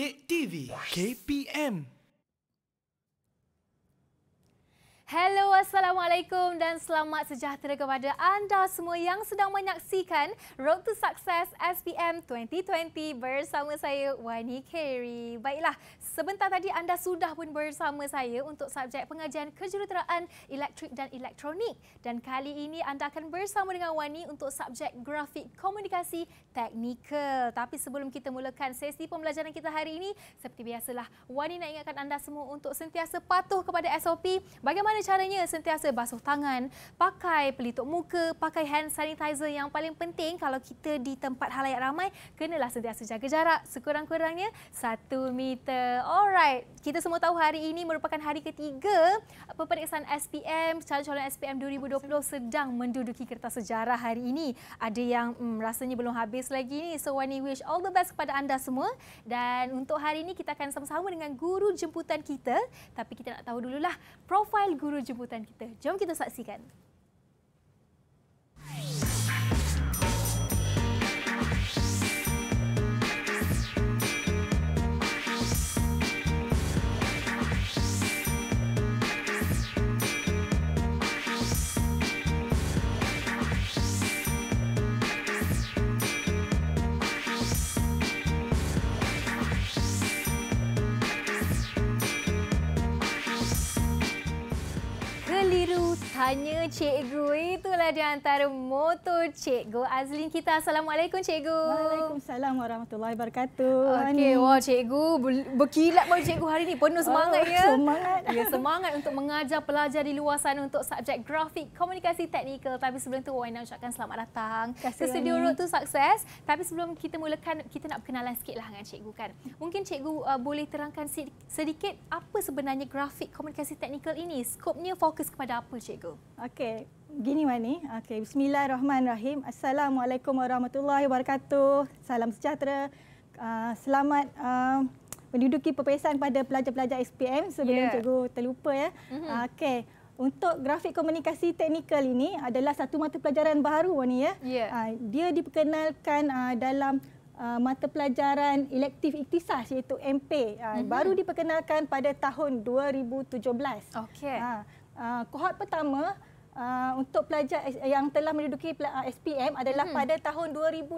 Titik TV KPM Hello, Assalamualaikum dan selamat sejahtera kepada anda semua yang sedang menyaksikan Road to Success SPM 2020 bersama saya Wani Kerry. Baiklah, sebentar tadi anda sudah pun bersama saya untuk subjek pengajian kejuruteraan elektrik dan elektronik. Dan kali ini anda akan bersama dengan Wani untuk subjek grafik komunikasi teknikal. Tapi sebelum kita mulakan sesi pembelajaran kita hari ini, seperti biasalah Wani nak ingatkan anda semua untuk sentiasa patuh kepada SOP. Bagaimana Bagaimana caranya sentiasa basuh tangan, pakai pelitup muka, pakai hand sanitizer yang paling penting kalau kita di tempat halayak ramai, kenalah sentiasa jaga jarak sekurang-kurangnya satu meter. Alright, kita semua tahu hari ini merupakan hari ketiga peperiksaan SPM, calon-calon SPM 2020 sedang menduduki kertas sejarah hari ini. Ada yang hmm, rasanya belum habis lagi ni. So, Wani wish all the best kepada anda semua. Dan untuk hari ini kita akan sama-sama dengan guru jemputan kita. Tapi kita nak tahu dululah profil guru guru jemputan kita. Jom kita saksikan. Hai. hanya cikgu itulah di antara moto cikgu Azlin kita. Assalamualaikum cikgu. Waalaikumsalam warahmatullahi wabarakatuh. Okey, wah cikgu berkilat baru cikgu hari ini. Penuh oh, semangat oh, ya. Semangat. Ya, semangat untuk mengajar pelajar di luar sana untuk subjek grafik komunikasi teknikal. Tapi sebelum tu, Wainah ucapkan selamat datang. Terima Kasih ke studio Road sukses. Tapi sebelum kita mulakan, kita nak berkenalan lah dengan cikgu kan. Mungkin cikgu uh, boleh terangkan sedikit apa sebenarnya grafik komunikasi teknikal ini? Skopnya fokus kepada apa cikgu? Okey, gini Mani. Okey, bismillahirrahmanirrahim. Assalamualaikum warahmatullahi wabarakatuh. Salam sejahtera. Uh, selamat uh, menduduki perpesan pada pelajar-pelajar SPM sebelum yeah. cikgu terlupa ya. Mm-hmm. Okey. Untuk grafik komunikasi teknikal ini adalah satu mata pelajaran baru Mani ya. Yeah. Ya. Uh, dia diperkenalkan uh, dalam Uh, mata pelajaran elektif iktisas iaitu MP uh, mm-hmm. baru diperkenalkan pada tahun 2017. Okey. Uh, Ah, kohort pertama uh, untuk pelajar yang telah menduduki ah, SPM adalah hmm. pada tahun 2018,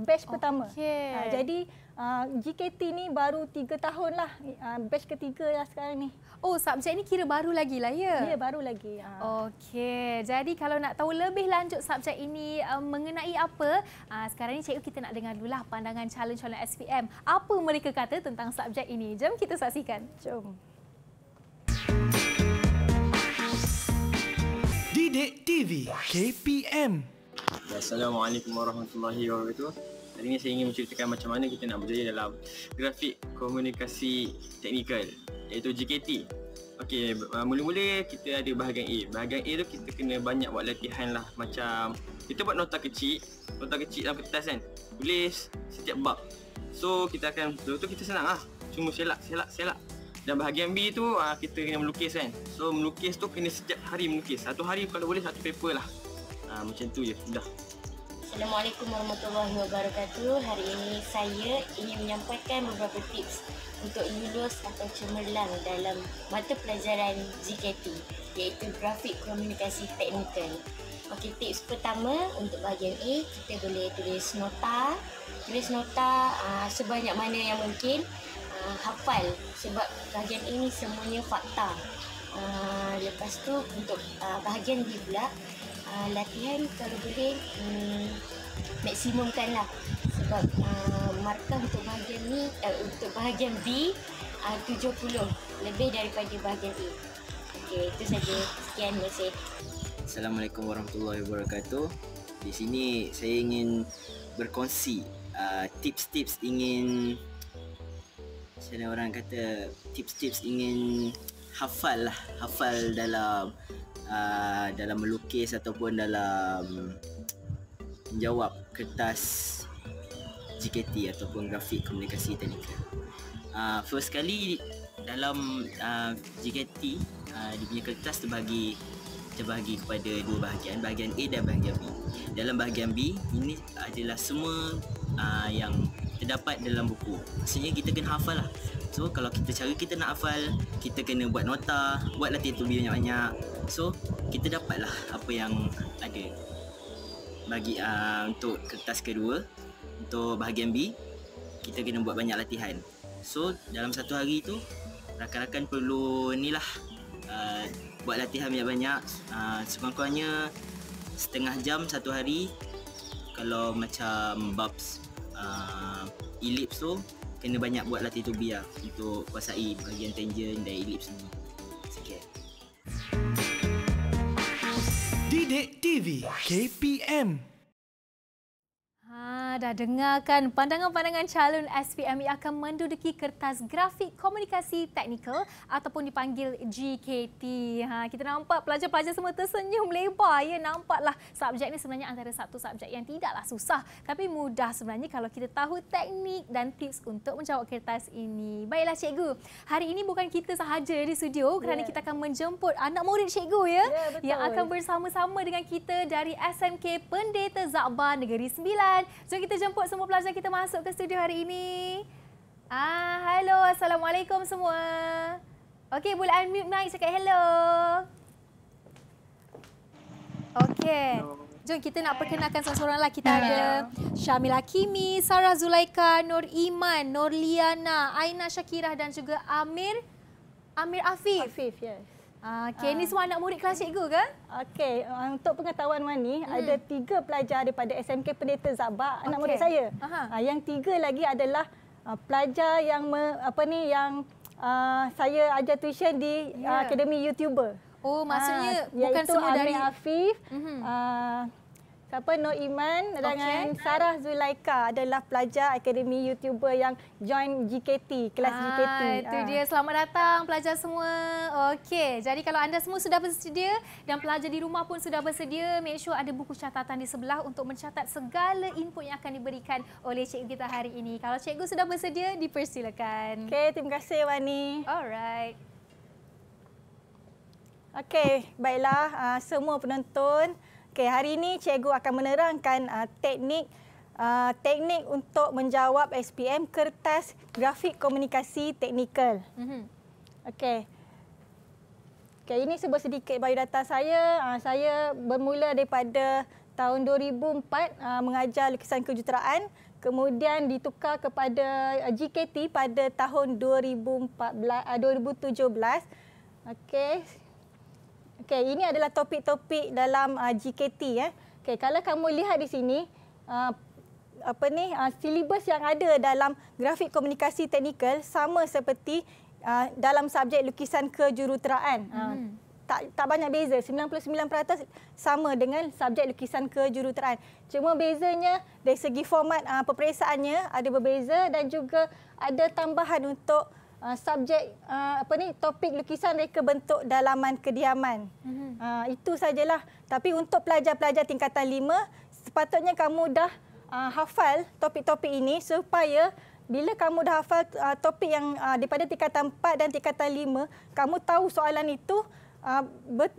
batch okay. pertama. Uh, jadi uh, GKT ni baru tiga tahun lah, uh, batch ketiga lah sekarang ni. Oh, subjek ni kira baru lagi lah ya? Ya, baru lagi. Ha. Okey, jadi kalau nak tahu lebih lanjut subjek ini uh, mengenai apa, uh, sekarang ni cikgu kita nak dengar dulu lah pandangan calon-calon SPM. Apa mereka kata tentang subjek ini? Jom kita saksikan. Jom. Sidik TV KPM Assalamualaikum warahmatullahi wabarakatuh Hari ini saya ingin menceritakan macam mana kita nak berjaya dalam grafik komunikasi teknikal iaitu JKT Okey, uh, mula-mula kita ada bahagian A Bahagian A tu kita kena banyak buat latihan lah Macam kita buat nota kecil Nota kecil dalam kertas kan Tulis setiap bab So kita akan, betul tu kita senang lah Cuma selak, selak, selak dan bahagian B tu uh, kita kena melukis kan. So melukis tu kena setiap hari melukis. Satu hari kalau boleh satu paper lah. Uh, macam tu je. Sudah. Assalamualaikum warahmatullahi wabarakatuh. Hari ini saya ingin menyampaikan beberapa tips untuk lulus atau cemerlang dalam mata pelajaran GKT iaitu grafik komunikasi teknikal. Okey, tips pertama untuk bahagian A kita boleh tulis nota, tulis nota uh, sebanyak mana yang mungkin uh, hafal sebab bahagian ini semuanya fakta. Uh, lepas tu untuk uh, bahagian B pula uh, latihan kalau boleh um, lah sebab uh, markah untuk bahagian ni uh, untuk bahagian B tujuh puluh lebih daripada bahagian A. Okay, itu saja. Sekian masih. Assalamualaikum warahmatullahi wabarakatuh. Di sini saya ingin berkongsi uh, tips-tips ingin saya orang kata tips-tips ingin hafal lah Hafal dalam uh, dalam melukis ataupun dalam menjawab kertas GKT ataupun grafik komunikasi teknikal uh, First kali dalam uh, GKT uh, dia punya kertas terbagi terbagi kepada dua bahagian bahagian A dan bahagian B dalam bahagian B ini adalah semua uh, yang terdapat dalam buku Maksudnya kita kena hafal lah So kalau kita cari kita nak hafal Kita kena buat nota Buat latihan tu banyak-banyak So kita dapat lah apa yang ada Bagi uh, untuk kertas kedua Untuk bahagian B Kita kena buat banyak latihan So dalam satu hari tu Rakan-rakan perlu ni lah uh, buat latihan banyak-banyak uh, sekurang-kurangnya setengah jam satu hari kalau macam bab uh, ellipse tu kena banyak buat latihan tubi lah untuk kuasai bahagian tangent dan ellipse ni sikit Didik TV KPM Ha, dah dengarkan pandangan-pandangan calon SPM yang akan menduduki kertas grafik komunikasi teknikal ataupun dipanggil GKT. Ha, kita nampak pelajar-pelajar semua tersenyum lebar. Ya, nampaklah subjek ini sebenarnya antara satu subjek yang tidaklah susah. Tapi mudah sebenarnya kalau kita tahu teknik dan tips untuk menjawab kertas ini. Baiklah, Cikgu. Hari ini bukan kita sahaja di studio kerana yeah. kita akan menjemput anak murid Cikgu ya, yeah, ya, yang akan bersama-sama dengan kita dari SMK Pendeta Zakbar Negeri Sembilan. Jom kita jemput semua pelajar kita masuk ke studio hari ini. Ah, hello. Assalamualaikum semua. Okey, boleh unmute naik cakap hello. Okey. Jom kita nak perkenalkan seorang lah. Kita ada Syamil Hakimi, Sarah Zulaika, Nur Iman, Nur Liana, Aina Syakirah dan juga Amir. Amir Afif. Afif, yes. Okey, uh, ah. ni semua anak murid kelas cikgu ke? Okey, uh, untuk pengetahuan Wan ni, hmm. ada tiga pelajar daripada SMK Pendeta Zabak, anak murid saya. Uh, yang tiga lagi adalah uh, pelajar yang me, apa ni yang uh, saya ajar tuition di yeah. Ya. uh, Akademi YouTuber. Oh, maksudnya uh, bukan semua dari... Afif, uh -huh. uh, Siapa Nur Iman dengan Sarah Zulaika adalah pelajar Akademi YouTuber yang join GKT, kelas ah, GKT. Itu ah. dia. Selamat datang pelajar semua. Okey, jadi kalau anda semua sudah bersedia dan pelajar di rumah pun sudah bersedia, make sure ada buku catatan di sebelah untuk mencatat segala input yang akan diberikan oleh cikgu kita hari ini. Kalau cikgu sudah bersedia, dipersilakan. Okey, terima kasih Wani. Alright. Okey, baiklah uh, semua penonton. Okey, hari ini cikgu akan menerangkan uh, teknik uh, teknik untuk menjawab SPM kertas grafik komunikasi teknikal. Mm -hmm. Okey. Okey, ini sebuah sedikit data saya. Uh, saya bermula daripada tahun 2004 uh, mengajar lukisan kejuruteraan. Kemudian ditukar kepada uh, GKT pada tahun 2014, 2017. Uh, Okey, Okey, ini adalah topik-topik dalam uh, GKT ya. Eh. Okey, kalau kamu lihat di sini uh, apa ni uh, silibus yang ada dalam grafik komunikasi teknikal sama seperti uh, dalam subjek lukisan kejuruteraan. Uh, hmm. Uh, tak tak banyak beza, 99% sama dengan subjek lukisan kejuruteraan. Cuma bezanya dari segi format uh, peperiksaannya ada berbeza dan juga ada tambahan untuk uh, subjek uh, apa ni topik lukisan reka bentuk dalaman kediaman. Mhm. Uh, itu sajalah. Tapi untuk pelajar-pelajar tingkatan 5, sepatutnya kamu dah uh, hafal topik-topik ini supaya bila kamu dah hafal uh, topik yang uh, daripada tingkatan 4 dan tingkatan 5, kamu tahu soalan itu uh,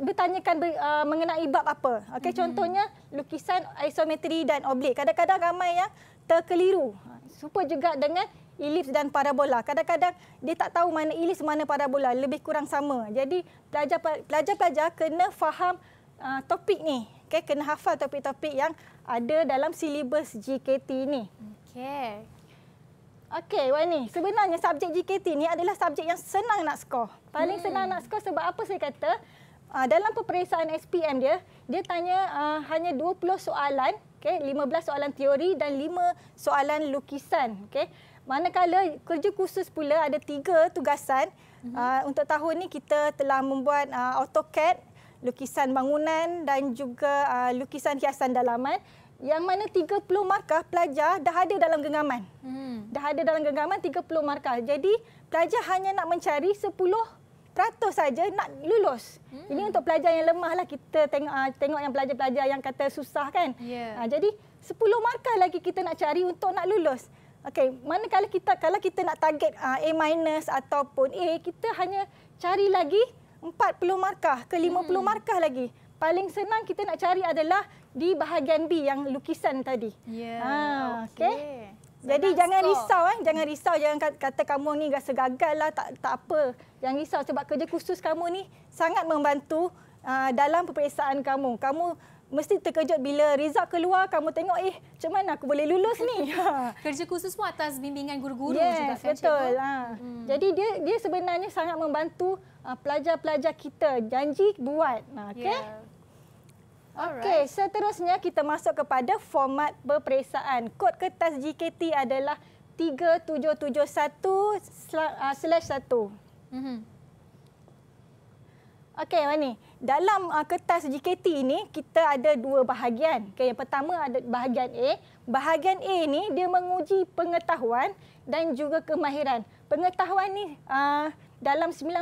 bertanyakan ber, uh, mengenai bab apa. Okey mm-hmm. contohnya lukisan isometri dan oblik. Kadang-kadang ramai yang terkeliru. Super juga dengan elips dan parabola. Kadang-kadang dia tak tahu mana elips mana parabola, lebih kurang sama. Jadi pelajar-pelajar kena faham uh, topik ni. okay kena hafal topik-topik yang ada dalam silibus GKT ni. Okey. Okey, ni Sebenarnya subjek GKT ni adalah subjek yang senang nak skor. Paling hmm. senang nak skor sebab apa saya kata? Uh, dalam peperiksaan SPM dia, dia tanya uh, hanya 20 soalan, okey, 15 soalan teori dan 5 soalan lukisan, okay Manakala kerja khusus pula ada tiga tugasan. Mm-hmm. Uh, untuk tahun ini kita telah membuat uh, AutoCAD, lukisan bangunan dan juga uh, lukisan hiasan dalaman. Yang mana 30 markah pelajar dah ada dalam genggaman. Hmm. Dah ada dalam genggaman 30 markah. Jadi pelajar hanya nak mencari 10% saja nak lulus. Hmm. Ini untuk pelajar yang lemah lah kita tengok tengok yang pelajar-pelajar yang kata susah kan. Yeah. Ya. jadi 10 markah lagi kita nak cari untuk nak lulus. Okey, manakala kita kalau kita nak target uh, A minus ataupun A, kita hanya cari lagi 40 markah ke 50 hmm. markah lagi. Paling senang kita nak cari adalah di bahagian B yang lukisan tadi. Ya. Yeah. Ha, okey. Jadi jangan risau eh, jangan risau jangan kata kamu ni rasa gagal lah tak tak apa. Jangan risau sebab kerja khusus kamu ni sangat membantu uh, dalam peperiksaan kamu. Kamu mesti terkejut bila result keluar kamu tengok eh macam mana aku boleh lulus ni ha. kerja khusus pun atas bimbingan guru-guru yes, juga kan betul ha. hmm. jadi dia dia sebenarnya sangat membantu uh, pelajar-pelajar kita janji buat nah ha, okey yeah. okey seterusnya kita masuk kepada format peperiksaan kod kertas JKT adalah 3771/1 uh, mm-hmm. okey mana ni dalam uh, kertas JKT ini kita ada dua bahagian. Okay, yang pertama ada bahagian A. Bahagian A ini dia menguji pengetahuan dan juga kemahiran. Pengetahuan ni uh, dalam 90%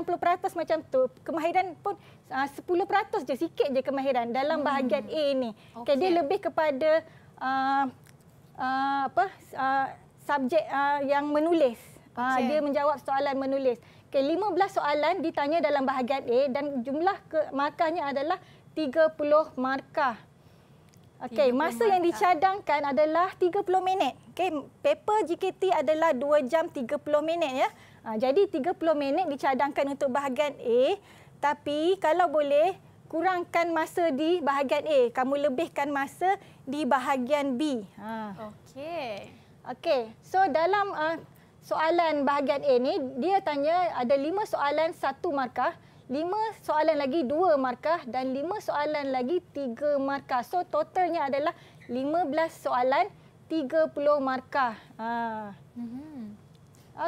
macam tu. Kemahiran pun ah, uh, 10% je sikit je kemahiran dalam hmm. bahagian hmm. A ini. Okay. Okay, dia lebih kepada uh, uh, apa uh, subjek uh, yang menulis. Okay. Uh, dia menjawab soalan menulis. Okey, 15 soalan ditanya dalam bahagian A dan jumlah ke markahnya adalah 30 markah. Okey, masa markah. yang dicadangkan adalah 30 minit. Okey, paper JKT adalah 2 jam 30 minit ya. Ha, jadi 30 minit dicadangkan untuk bahagian A, tapi kalau boleh kurangkan masa di bahagian A, kamu lebihkan masa di bahagian B. Ha. Okey. Okey, so dalam uh, soalan bahagian A ni dia tanya ada lima soalan satu markah, lima soalan lagi dua markah dan lima soalan lagi tiga markah. So totalnya adalah lima belas soalan tiga puluh markah. Ha. Mhm.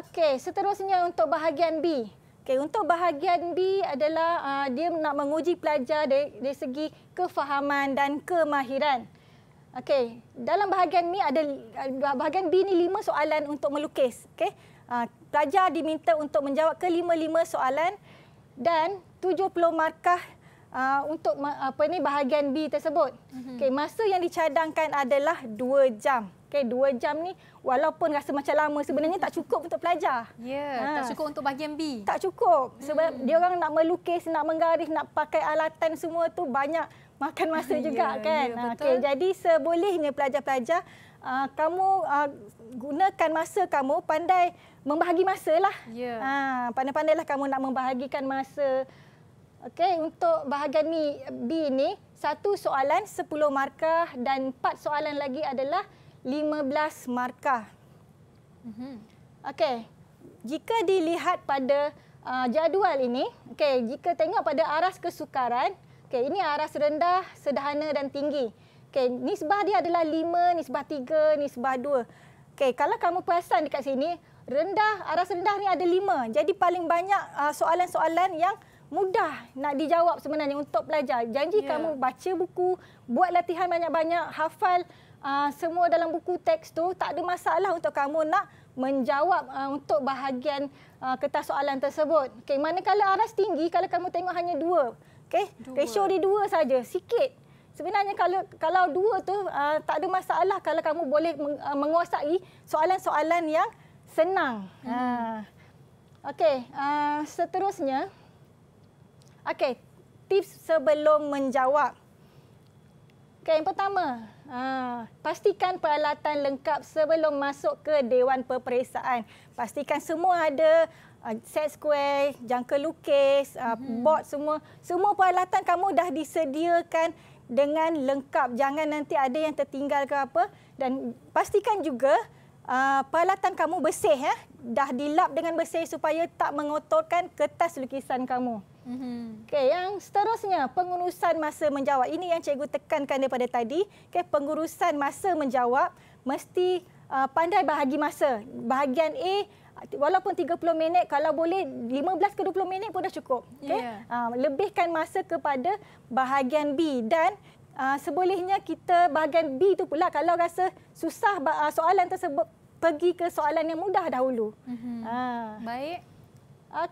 Okey, seterusnya untuk bahagian B. Okay, untuk bahagian B adalah uh, dia nak menguji pelajar dari, dari segi kefahaman dan kemahiran. Okey, dalam bahagian ni ada eh, bahagian B ni lima soalan untuk melukis. Okey, uh, ah, pelajar diminta untuk menjawab kelima-lima soalan dan 70 markah uh, untuk apa ni bahagian B tersebut. Mm -hmm. Okey, masa yang dicadangkan adalah 2 jam. Okey, 2 jam ni walaupun rasa macam lama sebenarnya tak cukup untuk pelajar. Ya, yeah, ha. tak cukup untuk bahagian B. Tak cukup. Sebab mm. dia orang nak melukis, nak menggaris, nak pakai alatan semua tu banyak makan masa ya, juga yeah, kan. Yeah, okay, jadi sebolehnya pelajar-pelajar uh, kamu uh, gunakan masa kamu pandai membahagi masa lah. Yeah. Ha, uh, Pandai-pandailah kamu nak membahagikan masa. Okay, untuk bahagian ni, B ini, satu soalan 10 markah dan empat soalan lagi adalah 15 markah. Mhm. Okay. Jika dilihat pada uh, jadual ini, okay, jika tengok pada aras kesukaran, Okey, ini aras rendah, sederhana dan tinggi. Okey, nisbah dia adalah 5, nisbah 3, nisbah 2. Okey, kalau kamu perasan dekat sini, rendah, aras rendah ni ada 5. Jadi paling banyak ah, soalan-soalan yang mudah nak dijawab sebenarnya untuk pelajar. Janji yeah. kamu baca buku, buat latihan banyak-banyak, hafal uh, semua dalam buku teks tu, tak ada masalah untuk kamu nak menjawab uh, untuk bahagian uh, kertas soalan tersebut. Okey, manakala aras tinggi kalau kamu tengok hanya dua. Okey, ratio dia dua saja, sikit. Sebenarnya kalau kalau dua tu uh, tak ada masalah kalau kamu boleh ah, menguasai soalan-soalan yang senang. Hmm. Uh. Okey, uh, seterusnya. Okey, tips sebelum menjawab. Okey, yang pertama, uh, pastikan peralatan lengkap sebelum masuk ke Dewan Perperiksaan. Pastikan semua ada Ah, set square, jangka lukis, mm-hmm. board semua. Semua peralatan kamu dah disediakan dengan lengkap. Jangan nanti ada yang tertinggal ke apa. Dan pastikan juga uh, peralatan kamu bersih. Eh? Dah dilap dengan bersih supaya tak mengotorkan kertas lukisan kamu. Mm-hmm. Okay, yang seterusnya, pengurusan masa menjawab. Ini yang cikgu tekankan daripada tadi. Okay, pengurusan masa menjawab mesti uh, pandai bahagi masa. Bahagian A, walaupun 30 minit kalau boleh 15 ke 20 minit pun dah cukup okey yeah. Ya. uh, lebihkan masa kepada bahagian B dan uh, sebolehnya kita bahagian B itu pula kalau rasa susah uh, soalan tersebut pergi ke soalan yang mudah dahulu mm-hmm. uh. baik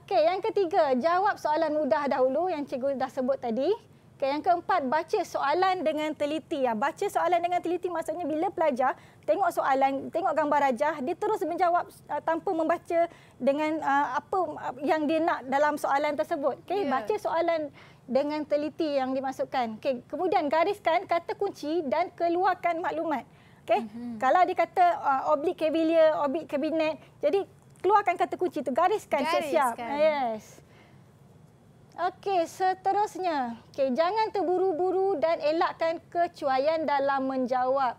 okey yang ketiga jawab soalan mudah dahulu yang cikgu dah sebut tadi Okay, yang keempat, baca soalan dengan teliti. Ya. Baca soalan dengan teliti maksudnya bila pelajar tengok soalan, tengok gambar rajah, dia terus menjawab uh, tanpa membaca dengan uh, apa uh, yang dia nak dalam soalan tersebut. Okay, yeah. Baca soalan dengan teliti yang dimasukkan. Okay, kemudian gariskan kata kunci dan keluarkan maklumat. Okay? Mm-hmm. Kalau dia kata uh, oblik kabilia, oblik kabinet, jadi keluarkan kata kunci itu, gariskan, gariskan. siap-siap. yes. Okey, seterusnya. Okey, jangan terburu-buru dan elakkan kecuaian dalam menjawab.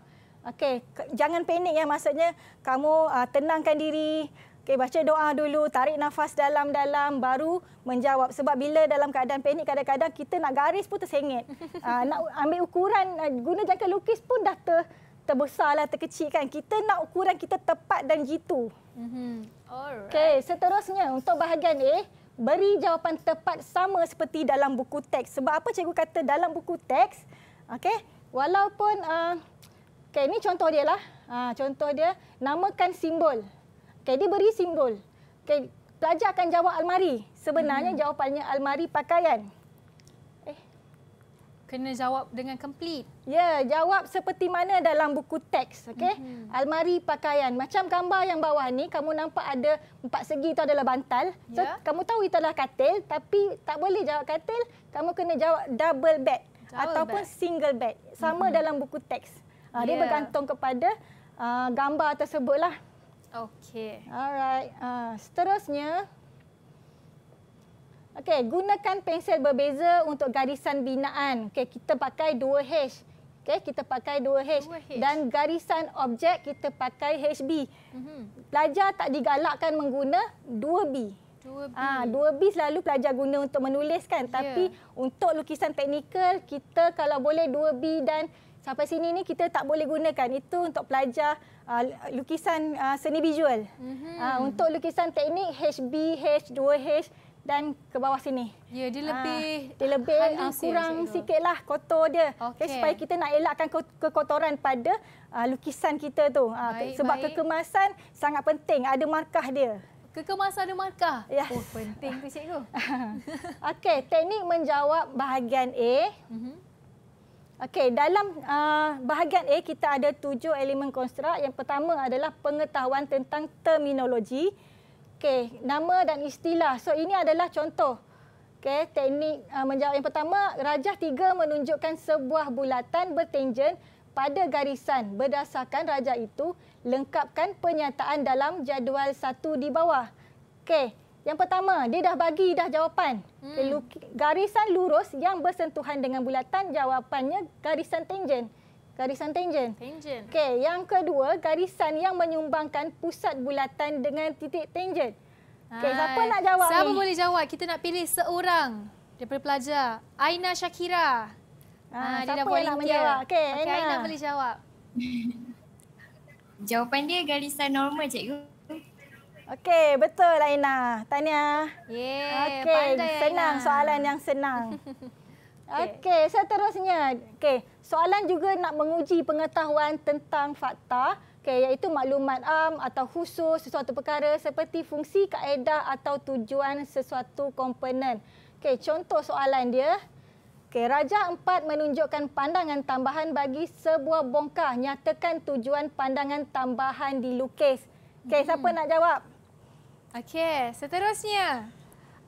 Okey, jangan panik ya maksudnya kamu uh, tenangkan diri. Okey, baca doa dulu, tarik nafas dalam-dalam baru menjawab. Sebab bila dalam keadaan panik kadang-kadang kita nak garis pun tersengit. Uh, nak ambil ukuran uh, guna jangka lukis pun dah ter terbesarlah terkecil kan. Kita nak ukuran kita tepat dan jitu. Mhm. Mm Alright. Okey, seterusnya untuk bahagian A eh, beri jawapan tepat sama seperti dalam buku teks. Sebab apa cikgu kata dalam buku teks? okay? walaupun uh, okay, ini contoh dia lah. Uh, contoh dia namakan simbol. Okey, dia beri simbol. Okey, pelajar akan jawab almari. Sebenarnya hmm. jawapannya almari pakaian kena jawab dengan complete. Ya, jawab seperti mana dalam buku teks, okay? Mm-hmm. Almari pakaian. Macam gambar yang bawah ni, kamu nampak ada empat segi itu adalah bantal. So, ya. kamu tahu itu adalah katil, tapi tak boleh jawab katil, kamu kena jawab double bed double ataupun bed. single bed. Sama mm-hmm. dalam buku teks. Yeah. Dia ya. bergantung kepada uh, gambar tersebutlah. Okey. Alright. Uh, seterusnya, Okey, gunakan pensel berbeza untuk garisan binaan. Okey, kita pakai 2H. Okey, kita pakai 2H. Dan garisan objek kita pakai HB. Mhm. Pelajar tak digalakkan menggunakan 2B. 2B. Ah, ha, 2B selalu pelajar guna untuk menuliskan. Yeah. Tapi untuk lukisan teknikal, kita kalau boleh 2B dan sampai sini ni kita tak boleh gunakan. Itu untuk pelajar uh, lukisan uh, seni visual. Mm -hmm. uh, untuk lukisan teknik, HB, H, 2H, 2H dan ke bawah sini. Ya, dia ah, lebih ha, dia lebih kurang sikitlah kotor dia. Okay. Okay, supaya kita nak elakkan kekotoran pada uh, lukisan kita tu. Ha, baik, sebab baik. kekemasan sangat penting, ada markah dia. Kekemasan ada markah. Yes. Ya. Oh, penting tu cikgu. Okey, teknik menjawab bahagian A. Mm -hmm. Okey, dalam uh, bahagian A kita ada tujuh elemen konstruk. Yang pertama adalah pengetahuan tentang terminologi. Mm Okey, nama dan istilah. So ini adalah contoh. Okey, teknik uh, menjawab yang pertama, rajah tiga menunjukkan sebuah bulatan bertenjen pada garisan. Berdasarkan rajah itu, lengkapkan pernyataan dalam jadual satu di bawah. Okey, yang pertama, dia dah bagi dah jawapan. Hmm. garisan lurus yang bersentuhan dengan bulatan, jawapannya garisan tenjen garisan tangent. Tangent. Okey, yang kedua garisan yang menyumbangkan pusat bulatan dengan titik tangent. Okey, siapa nak jawab? Siapa ni? boleh jawab? Kita nak pilih seorang daripada pelajar. Aina Shakira. Ah, ah dia dah boleh menjawab. Okey, okay, Aina. Aina boleh jawab. Jawapan dia garisan normal, cikgu. Okey, betul Aina. Tahniah. Ye, okay, pandai. Senang Aina. soalan yang senang. Okey, seterusnya. Okey, soalan juga nak menguji pengetahuan tentang fakta. Okey, iaitu maklumat am atau khusus sesuatu perkara seperti fungsi kaedah atau tujuan sesuatu komponen. Okey, contoh soalan dia. Okey, Raja Empat menunjukkan pandangan tambahan bagi sebuah bongkah. Nyatakan tujuan pandangan tambahan dilukis. Okey, hmm. siapa nak jawab? Okey, seterusnya.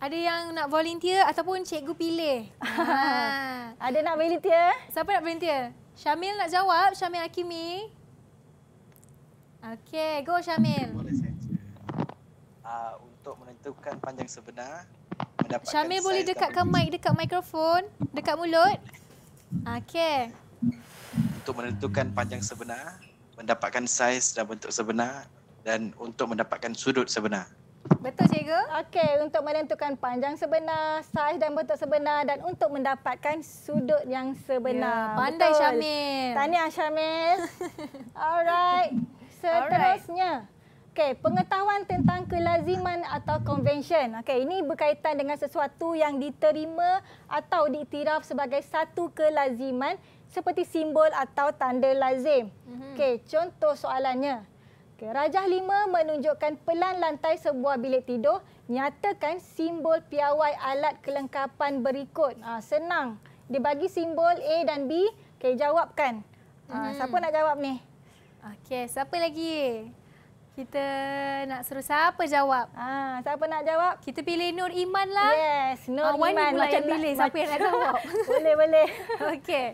Ada yang nak volunteer ataupun cikgu pilih. Ha. Ada nak volunteer? Siapa nak volunteer? Syamil nak jawab, Syamil Hakimi. Okey, go Syamil. Uh, untuk menentukan panjang sebenar, mendapatkan Syamil boleh dekatkan mic dekat mikrofon, dekat mulut. Okey. Untuk menentukan panjang sebenar, mendapatkan saiz dan bentuk sebenar dan untuk mendapatkan sudut sebenar. Betul cikgu. Okey, untuk menentukan panjang sebenar, saiz dan bentuk sebenar dan untuk mendapatkan sudut yang sebenar. Ya, pandai Betul. Syamil. Tahniah Syamil. Alright. Seterusnya. Okey, pengetahuan tentang kelaziman atau convention. Okey, ini berkaitan dengan sesuatu yang diterima atau diiktiraf sebagai satu kelaziman seperti simbol atau tanda lazim. Mhm. Okey, contoh soalannya. Okay. Rajah lima menunjukkan pelan lantai sebuah bilik tidur. Nyatakan simbol piawai alat kelengkapan berikut. Ha, senang. Dia bagi simbol A dan B. Okay, jawabkan. Ha, hmm. Siapa nak jawab ni? Okay, siapa lagi? Kita nak suruh siapa jawab? Ha, siapa nak jawab? Kita pilih Nur Iman lah. Yes, Nur ha, Iman. Wani pula macam pilih siapa yang nak jawab. boleh, boleh. Okay.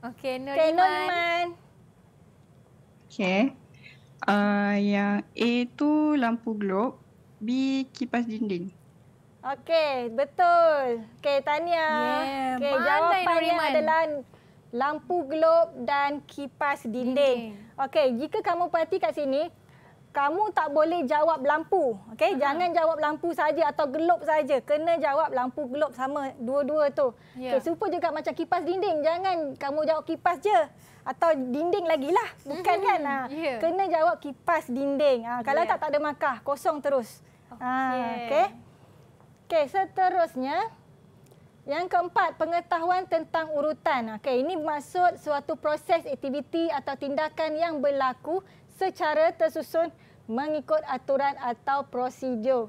Okay, Nur okay, Nur Iman. Okay. Uh, ah, yang A tu lampu glob, B kipas dinding. Okey, betul. Okey, tanya. Yeah, Okey, jawapannya Nuriman. adalah lampu glob dan kipas dinding. dinding. Okey, jika kamu perhati kat sini, kamu tak boleh jawab lampu. Okey, jangan jawab lampu saja atau gelop saja. Kena jawab lampu gelop sama dua-dua tu. Yeah. Okey, ya. serupa juga macam kipas dinding. Jangan kamu jawab kipas je atau dinding lagi lah. Bukan mhm. kan? Ha. Yeah. Kena jawab kipas dinding. Ha. kalau yeah. tak tak ada markah, kosong terus. Ha, okey. Okey, okay, seterusnya yang keempat, pengetahuan tentang urutan. Okay, ini maksud suatu proses aktiviti atau tindakan yang berlaku secara tersusun mengikut aturan atau prosedur.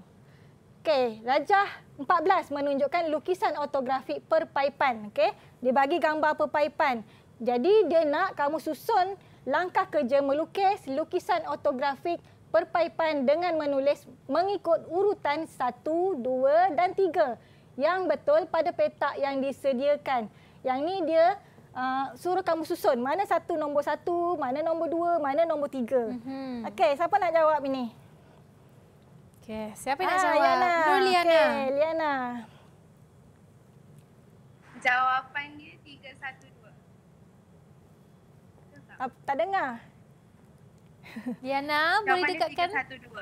Okey, rajah 14 menunjukkan lukisan ortografik perpaipan. Okey, dia bagi gambar perpaipan. Jadi dia nak kamu susun langkah kerja melukis lukisan ortografik perpaipan dengan menulis mengikut urutan 1, 2 dan 3 yang betul pada petak yang disediakan. Yang ni dia uh, suruh kamu susun mana satu nombor satu, mana nombor dua, mana nombor tiga. Mm-hmm. Okey, siapa nak jawab ini? Okey, siapa ah, nak jawab? Liana. Nur Liana. Okay, Liana. Jawapan dia tiga satu dua. Tak dengar. Liana, Jawapan boleh dekatkan? Tiga satu dua.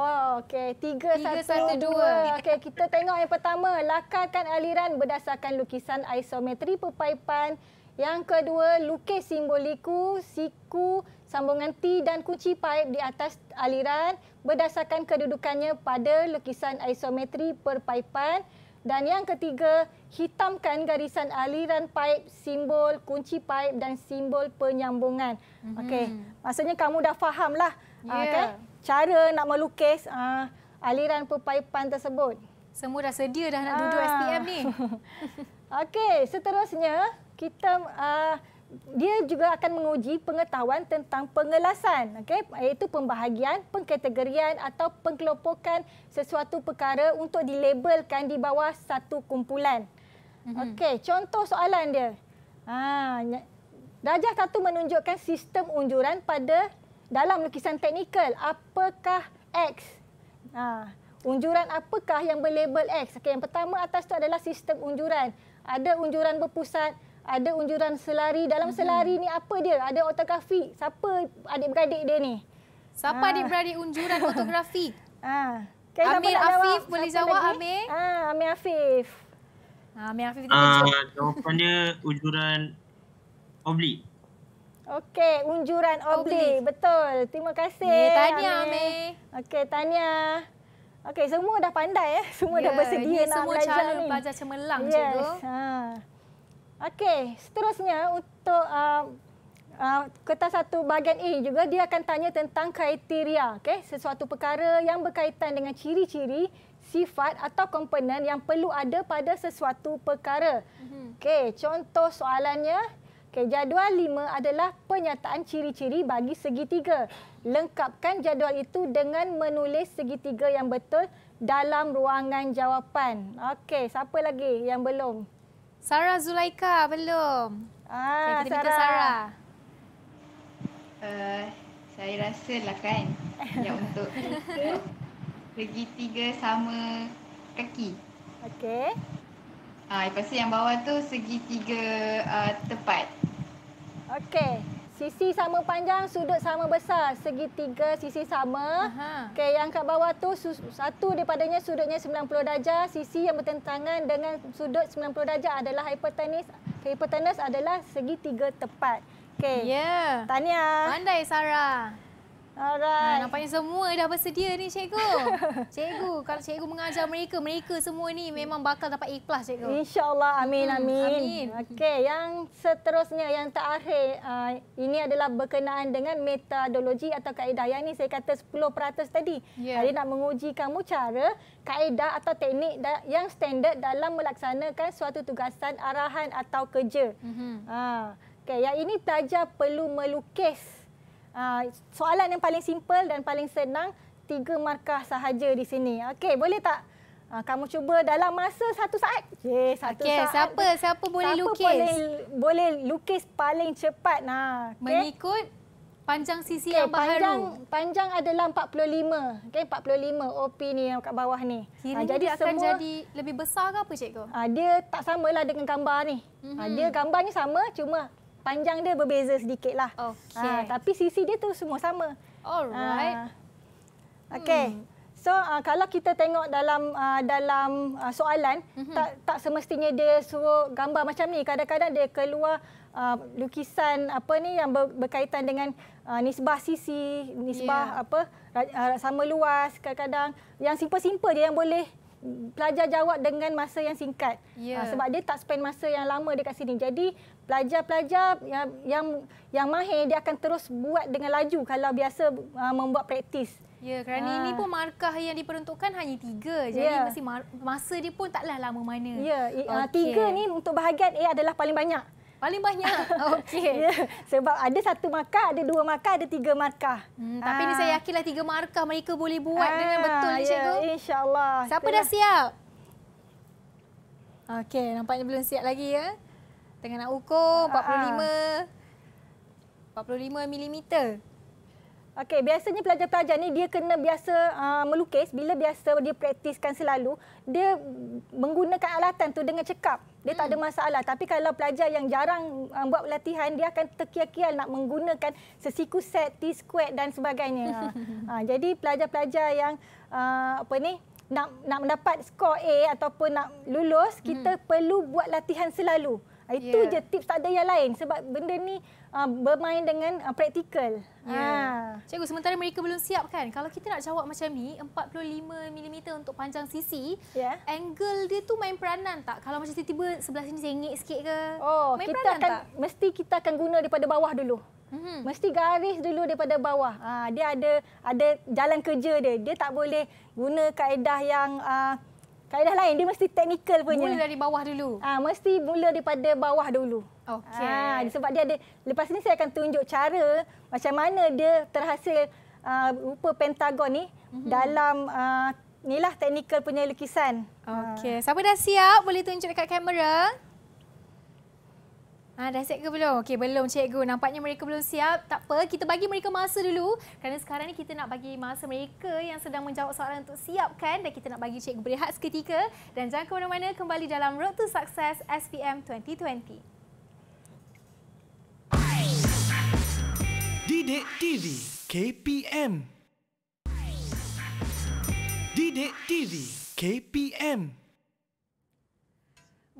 Oh, okey. Tiga, satu, dua. dua. Okey, kita tengok yang pertama. Lakarkan aliran berdasarkan lukisan isometri pepaipan. Yang kedua, lukis simboliku siku, sambungan T dan kunci paip di atas aliran berdasarkan kedudukannya pada lukisan isometri perpaipan. Dan yang ketiga, hitamkan garisan aliran paip, simbol kunci paip dan simbol penyambungan. Mm -hmm. Okey, maksudnya kamu dah fahamlah. Yeah. Okay. Ya cara nak melukis uh, aliran pepaipan tersebut. Semua dah sedia dah nak ah. duduk ah. SPM ni. Okey, seterusnya kita uh, dia juga akan menguji pengetahuan tentang pengelasan, okey, iaitu pembahagian, pengkategorian atau pengkelompokan sesuatu perkara untuk dilabelkan di bawah satu kumpulan. Mm-hmm. Okey, contoh soalan dia. Ha, ah, Darjah 1 menunjukkan sistem unjuran pada dalam lukisan teknikal, apakah X? Ha, unjuran apakah yang berlabel X? Okay, yang pertama atas tu adalah sistem unjuran. Ada unjuran berpusat, ada unjuran selari. Dalam mhm. selari ni apa dia? Ada otografi. Siapa adik-beradik dia ni? Siapa ha. adik-beradik unjuran otografi? Ha. Okay, Amir Afif boleh jawab Amir? Ha, Amir Afif. Ha, Amir Afif kita uh, jawab. Jawapannya unjuran oblik. Okey, unjuran oh, Obli. Obli. Betul. Terima kasih. Ya, tahniah, Amir. Okey, tahniah. Okey, semua dah pandai. Eh? Semua ya, dah bersedia ya, nak semua belajar cara ni. belajar cemerlang, yes. cikgu. Ha. Okey, seterusnya untuk uh, uh, kertas satu bahagian A juga, dia akan tanya tentang kriteria. Okay? Sesuatu perkara yang berkaitan dengan ciri-ciri, sifat atau komponen yang perlu ada pada sesuatu perkara. Mm -hmm. Okey, contoh soalannya... Okay, jadual lima adalah penyataan ciri-ciri bagi segitiga. Lengkapkan jadual itu dengan menulis segitiga yang betul dalam ruangan jawapan. Okey, siapa lagi yang belum? Sarah Zulaika, belum. Ah, okay, kita Sarah. Sarah. Uh, saya rasa lah kan, yang untuk segitiga sama kaki. Okey. Ha, lepas tu yang bawah tu segitiga uh, ah, tepat. Okey. Sisi sama panjang, sudut sama besar. Segitiga sisi sama. Okey, yang kat bawah tu satu daripadanya sudutnya 90 darjah. Sisi yang bertentangan dengan sudut 90 darjah adalah hipotenis. Hipotenis adalah segitiga tepat. Okey. Ya. Yeah. Tahniah. Pandai Sarah. Alright. Ha, nampaknya semua dah bersedia ni cikgu. cikgu, kalau cikgu mengajar mereka, mereka semua ni memang bakal dapat ikhlas cikgu. InsyaAllah. Amin, hmm, amin. amin. Okey, yang seterusnya, yang terakhir, uh, ini adalah berkenaan dengan metodologi atau kaedah. Yang ni saya kata 10% tadi. Yeah. Hari nak menguji kamu cara kaedah atau teknik yang standard dalam melaksanakan suatu tugasan arahan atau kerja. Mm -hmm. Ah, ha. okay, yang ini pelajar perlu melukis. Ah, soalan yang paling simple dan paling senang, tiga markah sahaja di sini. Okey, boleh tak? Ah, kamu cuba dalam masa satu saat. Ye, satu okay, saat. siapa siapa boleh siapa lukis? Boleh, boleh lukis paling cepat. Nah, okay. mengikut panjang sisi okay, yang baharu. Panjang, panjang adalah 45. Okey, 45 OP ni yang kat bawah ni. Kira ah, jadi dia semua, akan jadi lebih besar ke apa cikgu? Ha, dia tak samalah dengan gambar ni. Mm-hmm. dia gambarnya sama cuma panjang dia berbeza sedikit lah. Okay. Uh, ah, tapi sisi dia tu semua sama. Alright. Uh, ah. okay. Hmm. So uh, kalau kita tengok dalam uh, dalam uh, soalan mm-hmm. tak tak semestinya dia suruh gambar macam ni kadang-kadang dia keluar uh, lukisan apa ni yang ber, berkaitan dengan uh, nisbah sisi nisbah yeah. apa uh, sama luas kadang-kadang yang simple-simple dia yang boleh pelajar jawab dengan masa yang singkat yeah. Ya. uh, sebab dia tak spend masa yang lama dekat sini jadi pelajar-pelajar yang, yang yang mahir dia akan terus buat dengan laju kalau biasa uh, membuat praktis. Ya, kerana ha. ini ah. pun markah yang diperuntukkan hanya tiga. Jadi ya. mesti masa dia pun taklah lama mana. Ya, uh, okay. tiga ni untuk bahagian A adalah paling banyak. Paling banyak? Okey. ya, sebab ada satu markah, ada dua markah, ada tiga markah. Hmm, tapi ha. ni ah. saya yakinlah tiga markah mereka boleh buat ha. dengan ah, betul ni, ya. Cikgu. InsyaAllah. Siapa Itulah. dah siap? Okey, nampaknya belum siap lagi ya. Tengah nak ukur 45 45 mm. Okey, biasanya pelajar-pelajar ni dia kena biasa uh, melukis bila biasa dia praktiskan selalu, dia menggunakan alatan tu dengan cekap. Dia hmm. tak ada hmm. masalah. Tapi kalau pelajar yang jarang uh, buat latihan, dia akan terkial-kial nak menggunakan sesiku set, T-square dan sebagainya. uh, jadi pelajar-pelajar yang uh, apa ni nak nak mendapat skor A ataupun nak lulus, kita hmm. perlu buat latihan selalu. Itu yeah. je tips tak ada yang lain sebab benda ni uh, bermain dengan uh, praktikal. Yeah. Ya. Ha. Cikgu sementara mereka belum siap kan. Kalau kita nak jawab macam ni 45 mm untuk panjang sisi, yeah. angle dia tu main peranan tak? Kalau macam tiba-tiba sebelah sini sengit sikit ke? Oh, main kita peranan akan tak? mesti kita akan guna daripada bawah dulu. Mm-hmm. Mesti garis dulu daripada bawah. Ha, dia ada ada jalan kerja dia. Dia tak boleh guna kaedah yang uh, Kaedah lain dia mesti teknikal punya. Mula dari bawah dulu. Ah ha, mesti mula daripada bawah dulu. Okey. Ah ha, sebab dia ada lepas ni saya akan tunjuk cara macam mana dia terhasil uh, rupa pentagon ni mm-hmm. dalam uh, lah teknikal punya lukisan. Okey. Ha. Siapa dah siap boleh tunjuk dekat kamera? Ha, dah siap ke belum? Okey, belum cikgu. Nampaknya mereka belum siap. Tak apa, kita bagi mereka masa dulu. Kerana sekarang ni kita nak bagi masa mereka yang sedang menjawab soalan untuk siapkan. Dan kita nak bagi cikgu berehat seketika. Dan jangan ke mana-mana kembali dalam Road to Success SPM 2020. Didik TV KPM Didik TV KPM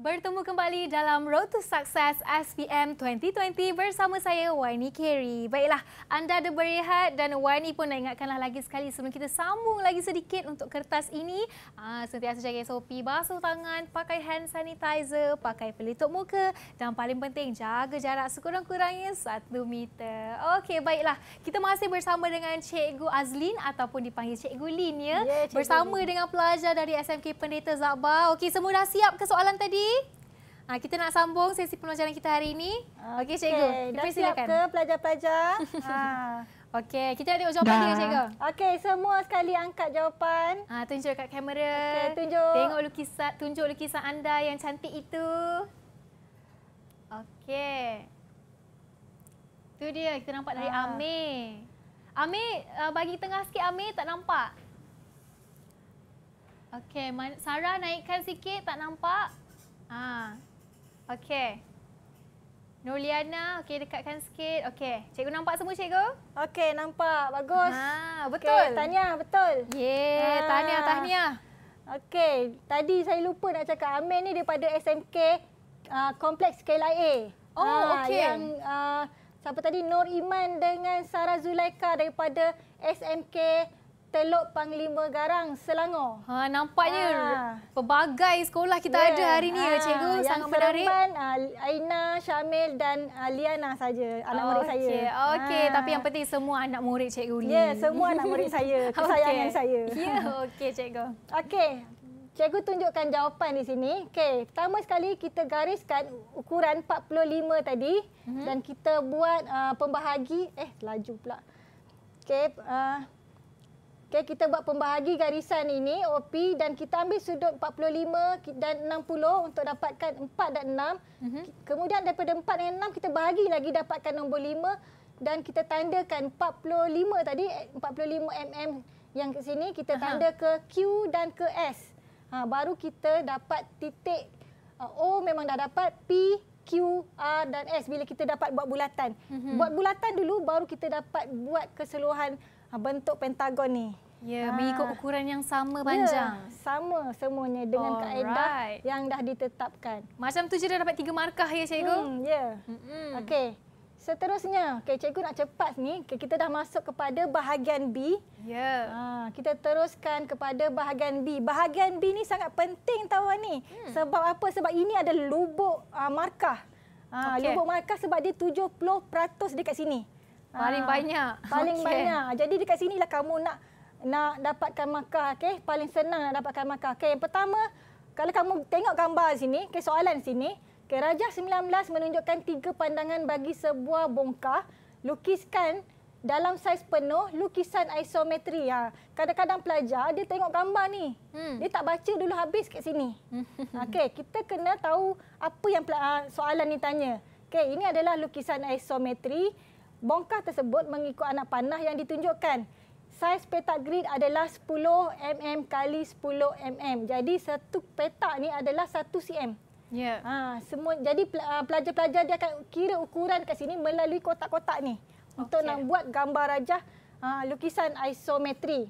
Bertemu kembali dalam Road to Success SPM 2020 bersama saya Wani Carey. Baiklah, anda ada berehat dan Wani pun nak ingatkanlah lagi sekali sebelum kita sambung lagi sedikit untuk kertas ini. Ah, sentiasa jaga SOP, basuh tangan, pakai hand sanitizer, pakai pelitup muka dan paling penting jaga jarak sekurang-kurangnya satu meter. Okey, baiklah. Kita masih bersama dengan Cikgu Azlin ataupun dipanggil Cikgu Lin ya. Yeah, Cikgu bersama Lin. dengan pelajar dari SMK Pendeta Zabar. Okey, semua dah siap ke soalan tadi? Ha, kita nak sambung sesi pembelajaran kita hari ini. Okey, okay, Cikgu. Dah siap ke pelajar-pelajar? ha. Okey, kita ada jawapan dia, Cikgu. Okey, semua sekali angkat jawapan. Ha, tunjuk kat kamera. Okey, tunjuk. Tengok lukisan, tunjuk lukisan anda yang cantik itu. Okey. Tu dia, kita nampak dari ha. Amir. Amir, bagi tengah sikit Amir, tak nampak. Okey, Sarah naikkan sikit, tak nampak. Ha. Okey. Nuliana, okey dekatkan sikit. Okey. Cikgu nampak semua cikgu? Okey, nampak. Bagus. Ha, betul. Okay, tanya, betul. Ye, ha. Ah. tanya, tahniah. Okey, tadi saya lupa nak cakap Amin ni daripada SMK uh, Kompleks KLIA. Oh, uh, okey. Yang uh, siapa tadi Nur Iman dengan Sarah Zulaika daripada SMK Teluk Panglima Garang, Selangor. Ha, nampaknya ha. pelbagai sekolah kita yeah. ada hari ini ya, ha. cikgu. Yang Sangat menarik. Yang uh, ha, Aina, Syamil dan uh, Liana saja anak oh, murid okay. saya. Okey, ha. tapi yang penting semua anak murid cikgu ni. Ya, yeah, semua anak murid saya. Kesayangan okay. saya. Ya, yeah. okey cikgu. Okey, cikgu tunjukkan jawapan di sini. Okey, pertama sekali kita gariskan ukuran 45 tadi. Mm -hmm. Dan kita buat uh, pembahagi. Eh, laju pula. Okey, uh, Okay, kita buat pembahagi garisan ini, OP, dan kita ambil sudut 45 dan 60 untuk dapatkan 4 dan 6. Mm-hmm. Kemudian daripada 4 dan 6, kita bahagi lagi dapatkan nombor 5 dan kita tandakan 45 tadi, 45 eh, mm yang ke sini, kita tanda Aha. ke Q dan ke S. Ha, baru kita dapat titik uh, O memang dah dapat, P, Q, R dan S bila kita dapat buat bulatan. Mm-hmm. Buat bulatan dulu, baru kita dapat buat keseluruhan Ha, bentuk pentagon ni. Ya, ha. mengikut ukuran yang sama ya, panjang. sama semuanya dengan Alright. kaedah yang dah ditetapkan. Macam tu je dah dapat tiga markah ya cikgu? Hmm, ya. Mm -mm. Okey. Seterusnya, okay, cikgu nak cepat ni. Okay, kita dah masuk kepada bahagian B. Ya. Ha, kita teruskan kepada bahagian B. Bahagian B ni sangat penting tahu ni. Hmm. Sebab apa? Sebab ini ada lubuk uh, markah. Ha, ah, okay. Lubuk markah sebab dia 70% dekat sini. Paling ah, banyak. Paling okay. banyak. Jadi dekat lah kamu nak nak dapatkan markah. Okay? Paling senang nak dapatkan markah. Okay, yang pertama, kalau kamu tengok gambar sini, okay, soalan sini. Okay, Rajah 19 menunjukkan tiga pandangan bagi sebuah bongkah. Lukiskan dalam saiz penuh lukisan isometri. Ha, kadang-kadang pelajar dia tengok gambar ni. Hmm. Dia tak baca dulu habis kat sini. Okey, kita kena tahu apa yang soalan ni tanya. Okey, ini adalah lukisan isometri bongkah tersebut mengikut anak panah yang ditunjukkan. Saiz petak grid adalah 10 mm kali 10 mm. Jadi satu petak ni adalah 1 cm. Ya. Yeah. Ha, semua jadi ah, pelajar-pelajar dia akan kira ukuran kat sini melalui kotak-kotak ni okay. untuk nak buat gambar rajah ha, lukisan isometri.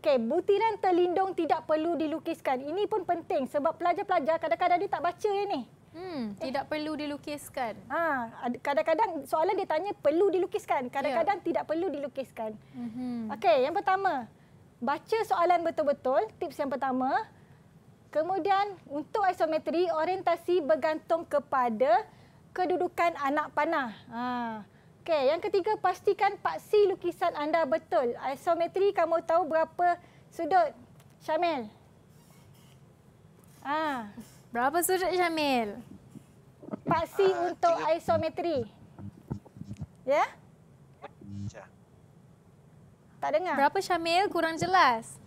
Okey, butiran terlindung tidak perlu dilukiskan. Ini pun penting sebab pelajar-pelajar kadang-kadang dia tak baca ni. Hmm, tidak perlu dilukiskan. Ha, kadang-kadang soalan dia tanya perlu dilukiskan, kadang-kadang yeah. tidak perlu dilukiskan. Mm-hmm. Okey, yang pertama, baca soalan betul-betul, tips yang pertama. Kemudian untuk isometri, orientasi bergantung kepada kedudukan anak panah. Ha. Okey, yang ketiga pastikan paksi lukisan anda betul. Isometri kamu tahu berapa sudut? Syamil. Ah. Ha. Berapa sudut Syamil? Paksi uh, untuk 30. isometri. Ya? Yeah? Ya. Tak dengar? Berapa Syamil? Kurang jelas.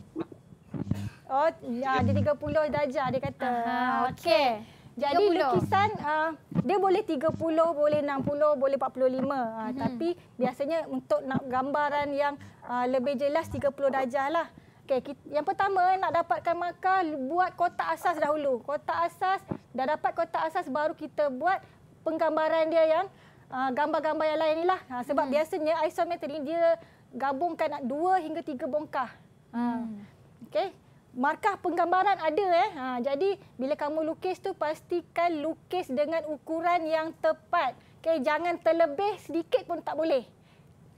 Oh, ya, dia 30 darjah dia kata. uh Okey. Jadi 30. lukisan uh, dia boleh 30, boleh 60, boleh 45. Uh, hmm. Tapi biasanya untuk nak gambaran yang uh, lebih jelas 30 darjah lah. Okey, yang pertama nak dapatkan markah buat kotak asas dahulu. Kotak asas dah dapat kotak asas baru kita buat penggambaran dia yang ah, gambar-gambar uh, yang lain lah. Ha, sebab hmm. biasanya isometri dia gabungkan dua hingga tiga bongkah. Ha. Hmm. Okey. Markah penggambaran ada eh. Ha, jadi bila kamu lukis tu pastikan lukis dengan ukuran yang tepat. Okay, jangan terlebih sedikit pun tak boleh.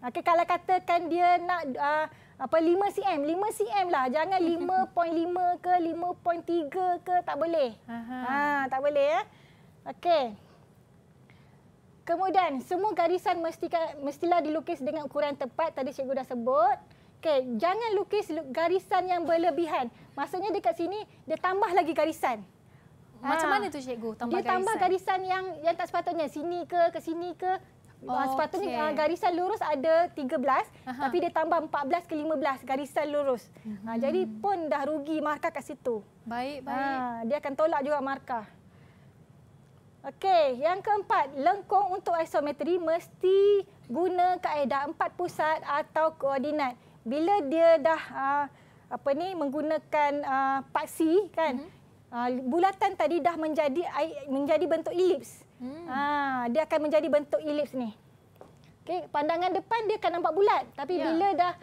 Okay, kalau katakan dia nak uh, apa 5 cm, 5 cm lah. Jangan 5.5 ke 5.3 ke tak boleh. Ha, tak boleh ya. Okey. Kemudian semua garisan mesti mestilah dilukis dengan ukuran tepat tadi cikgu dah sebut. Okey, jangan lukis garisan yang berlebihan. Maksudnya dekat sini dia tambah lagi garisan. Macam ha. mana tu cikgu tambah dia garisan? Dia tambah garisan yang yang tak sepatutnya sini ke ke sini ke Oh, sepatutnya okay. Ah, garisan lurus ada 13 Aha. tapi dia tambah 14 ke 15 garisan lurus. Mm-hmm. Ha, jadi pun dah rugi markah kat situ. Baik, baik. Ha, dia akan tolak juga markah. Okey, yang keempat, lengkung untuk isometri mesti guna kaedah empat pusat atau koordinat. Bila dia dah uh, apa ni menggunakan uh, paksi kan? Mm-hmm. Uh, bulatan tadi dah menjadi menjadi bentuk elips. Hmm. Ha, dia akan menjadi bentuk elips ni. Okey, pandangan depan dia akan nampak bulat, tapi ya. bila dah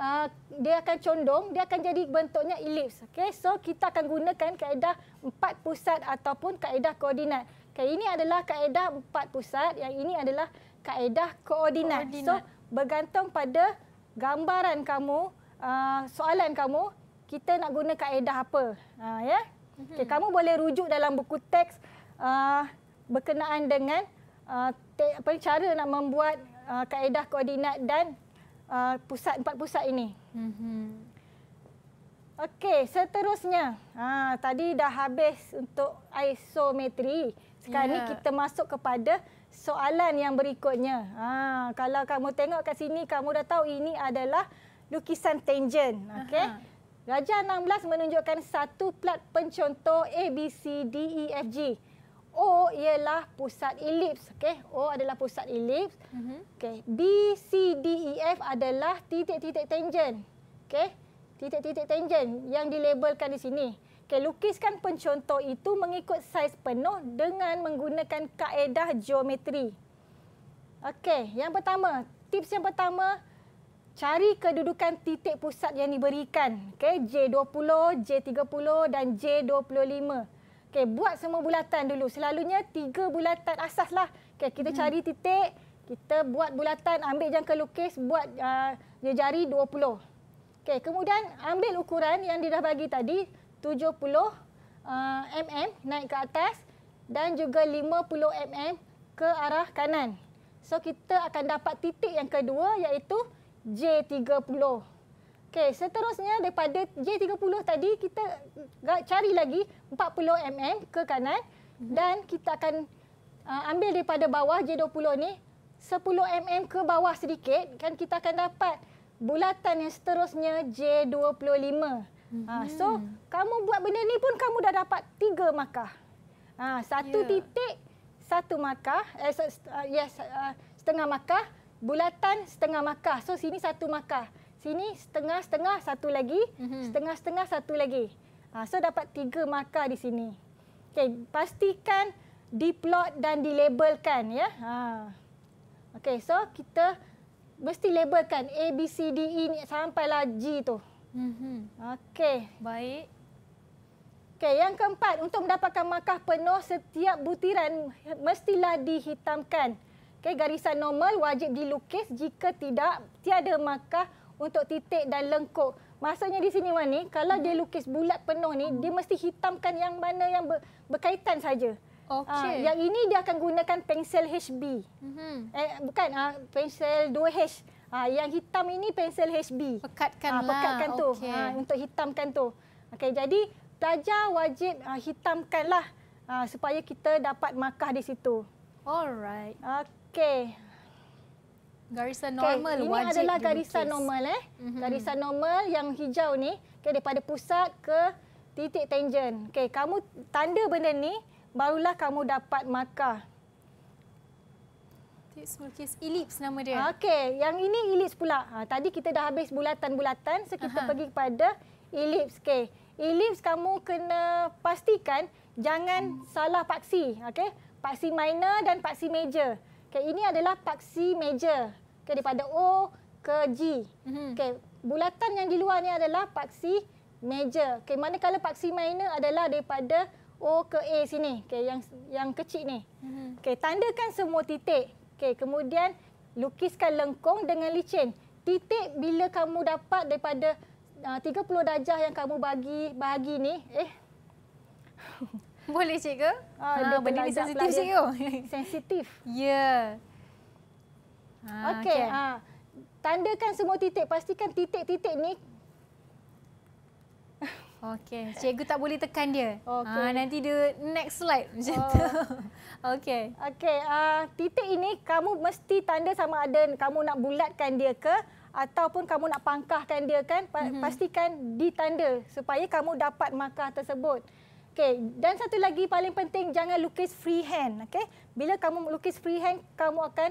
uh, dia akan condong, dia akan jadi bentuknya elips. Okey, so kita akan gunakan kaedah empat pusat ataupun kaedah koordinat. Okay, ini adalah kaedah empat pusat, yang ini adalah kaedah koordinat. koordinat. So, bergantung pada gambaran kamu, uh, soalan kamu, kita nak guna kaedah apa. Uh, ya. Yeah? Hmm. kamu boleh rujuk dalam buku teks uh, berkenaan dengan uh, apa cara nak membuat uh, kaedah koordinat dan uh, pusat empat pusat ini. Mm-hmm. Okey, seterusnya. Ha, tadi dah habis untuk isometri. Sekarang yeah. ni ya. kita masuk kepada soalan yang berikutnya. Ha, kalau kamu tengok kat sini kamu dah tahu ini adalah lukisan tangent. Okey. uh Raja 16 menunjukkan satu plat pencontoh A, B, C, D, E, F, G. O ialah pusat elips. Okay. O adalah pusat elips. Mm-hmm. Okay. B, C, D, E, F adalah titik-titik tangen, Okay. Titik-titik tangen yang dilabelkan di sini. Okay. Lukiskan pencontoh itu mengikut saiz penuh dengan menggunakan kaedah geometri. Okay. Yang pertama, tips yang pertama, cari kedudukan titik pusat yang diberikan. Okay. J20, J30 dan J25. Okey, buat semua bulatan dulu. Selalunya tiga bulatan asas lah. Okey, kita hmm. cari titik, kita buat bulatan, ambil jangka lukis, buat uh, jari 20. Okey, kemudian ambil ukuran yang dia dah bagi tadi, 70 uh, ah, mm naik ke atas dan juga 50 mm ke arah kanan. So, kita akan dapat titik yang kedua iaitu J30. Okey, seterusnya daripada J30 tadi kita cari lagi 40 mm ke kanan mhm. dan kita akan uh, ambil daripada bawah J20 ni 10 mm ke bawah sedikit kan kita akan dapat bulatan yang seterusnya J25. -hmm. uh, so kamu buat benda ni pun kamu dah dapat tiga markah. Uh, satu yeah. titik satu markah eh, ah, yes ah, setengah markah bulatan setengah markah. So sini satu markah sini setengah-setengah satu lagi, mhm. setengah-setengah mm-hmm. satu lagi. Ha, so dapat tiga markah di sini. Okey, pastikan diplot dan dilabelkan ya. Ha. Okey, so kita mesti labelkan A B C D E ni sampailah G tu. Mhm. Okey, baik. Okey, yang keempat untuk mendapatkan markah penuh setiap butiran mestilah dihitamkan. Okey, garisan normal wajib dilukis jika tidak tiada markah untuk titik dan lengkuk. masanya di sini Wan ni, kalau dia lukis bulat penuh ni, dia mesti hitamkan yang mana yang ber, berkaitan saja. Ah, okay. Uh, yang ini dia akan gunakan pensel HB. hmm Eh, bukan, uh, pensel 2H. Uh, ah, yang hitam ini pensel HB. Pekatkan uh, pekatkan okay. tu. Uh, untuk hitamkan tu. Okay, jadi pelajar wajib uh, hitamkanlah uh, supaya kita dapat markah di situ. Alright. Okey. Garisan normal okay, ini adalah garisan normal eh. Mm -hmm. Garisan normal yang hijau ni, okey daripada pusat ke titik tangent. Okey, kamu tanda benda ni barulah kamu dapat markah. Titik smulkis elips nama dia. okay, yang ini elips pula. Ha, tadi kita dah habis bulatan-bulatan, so kita Aha. pergi kepada elips. Okey. Elips kamu kena pastikan jangan hmm. salah paksi, okay? Paksi minor dan paksi major. Okay, ini adalah paksi major okay, daripada O ke G. Mm-hmm. Okay, bulatan yang di luar ni adalah paksi major. Okay, manakala paksi minor adalah daripada O ke A sini. Okay, yang yang kecil ni. Mm-hmm. Okay, tandakan semua titik. Okay, kemudian lukiskan lengkung dengan licin. Titik bila kamu dapat daripada uh, 30 darjah yang kamu bagi bahagi ni, eh. Boleh cikgu? Ah, ha, benda ni sensitif cikgu. Sensitif. Ya. Yeah. Ha, Okey. Okay. Ha. Ah, tandakan semua titik. Pastikan titik-titik ni. Okey. Cikgu tak boleh tekan dia. Okay. Ha, ah, nanti dia next slide macam oh. tu. Okey. Okey. Uh, titik ini kamu mesti tanda sama ada kamu nak bulatkan dia ke ataupun kamu nak pangkahkan dia kan. mm -hmm. Pastikan ditanda supaya kamu dapat markah tersebut. Okey. Dan satu lagi paling penting jangan lukis freehand. Okey. Bila kamu lukis freehand kamu akan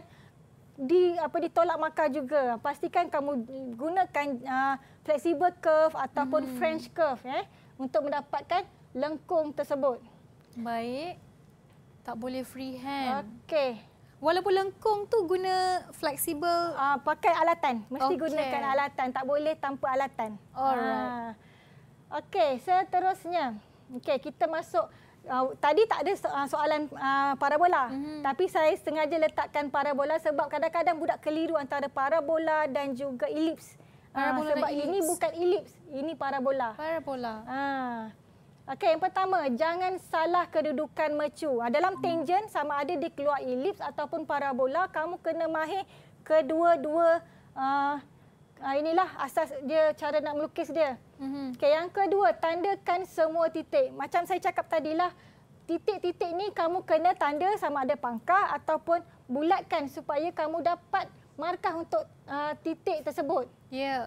di apa ditolak makan juga pastikan kamu gunakan uh, ah, flexible curve ataupun hmm. french curve eh untuk mendapatkan lengkung tersebut baik tak boleh free hand okey walaupun lengkung tu guna flexible uh, ah, pakai alatan mesti okay. gunakan alatan tak boleh tanpa alatan alright uh. okey seterusnya okey kita masuk uh, tadi tak ada so- ah, soalan uh, parabola mm-hmm. tapi saya sengaja letakkan parabola sebab kadang-kadang budak keliru antara parabola dan juga elips parabola uh, sebab ini elips. bukan elips ini parabola parabola uh. okey yang pertama jangan salah kedudukan mercu dalam tangent sama ada dia keluar elips ataupun parabola kamu kena mahir kedua-dua uh, inilah asas dia cara nak melukis dia Mm-hmm. Okay, yang kedua, tandakan semua titik. Macam saya cakap tadilah, titik-titik ni kamu kena tanda sama ada pangkah ataupun bulatkan supaya kamu dapat markah untuk uh, titik tersebut. Ya. Yeah.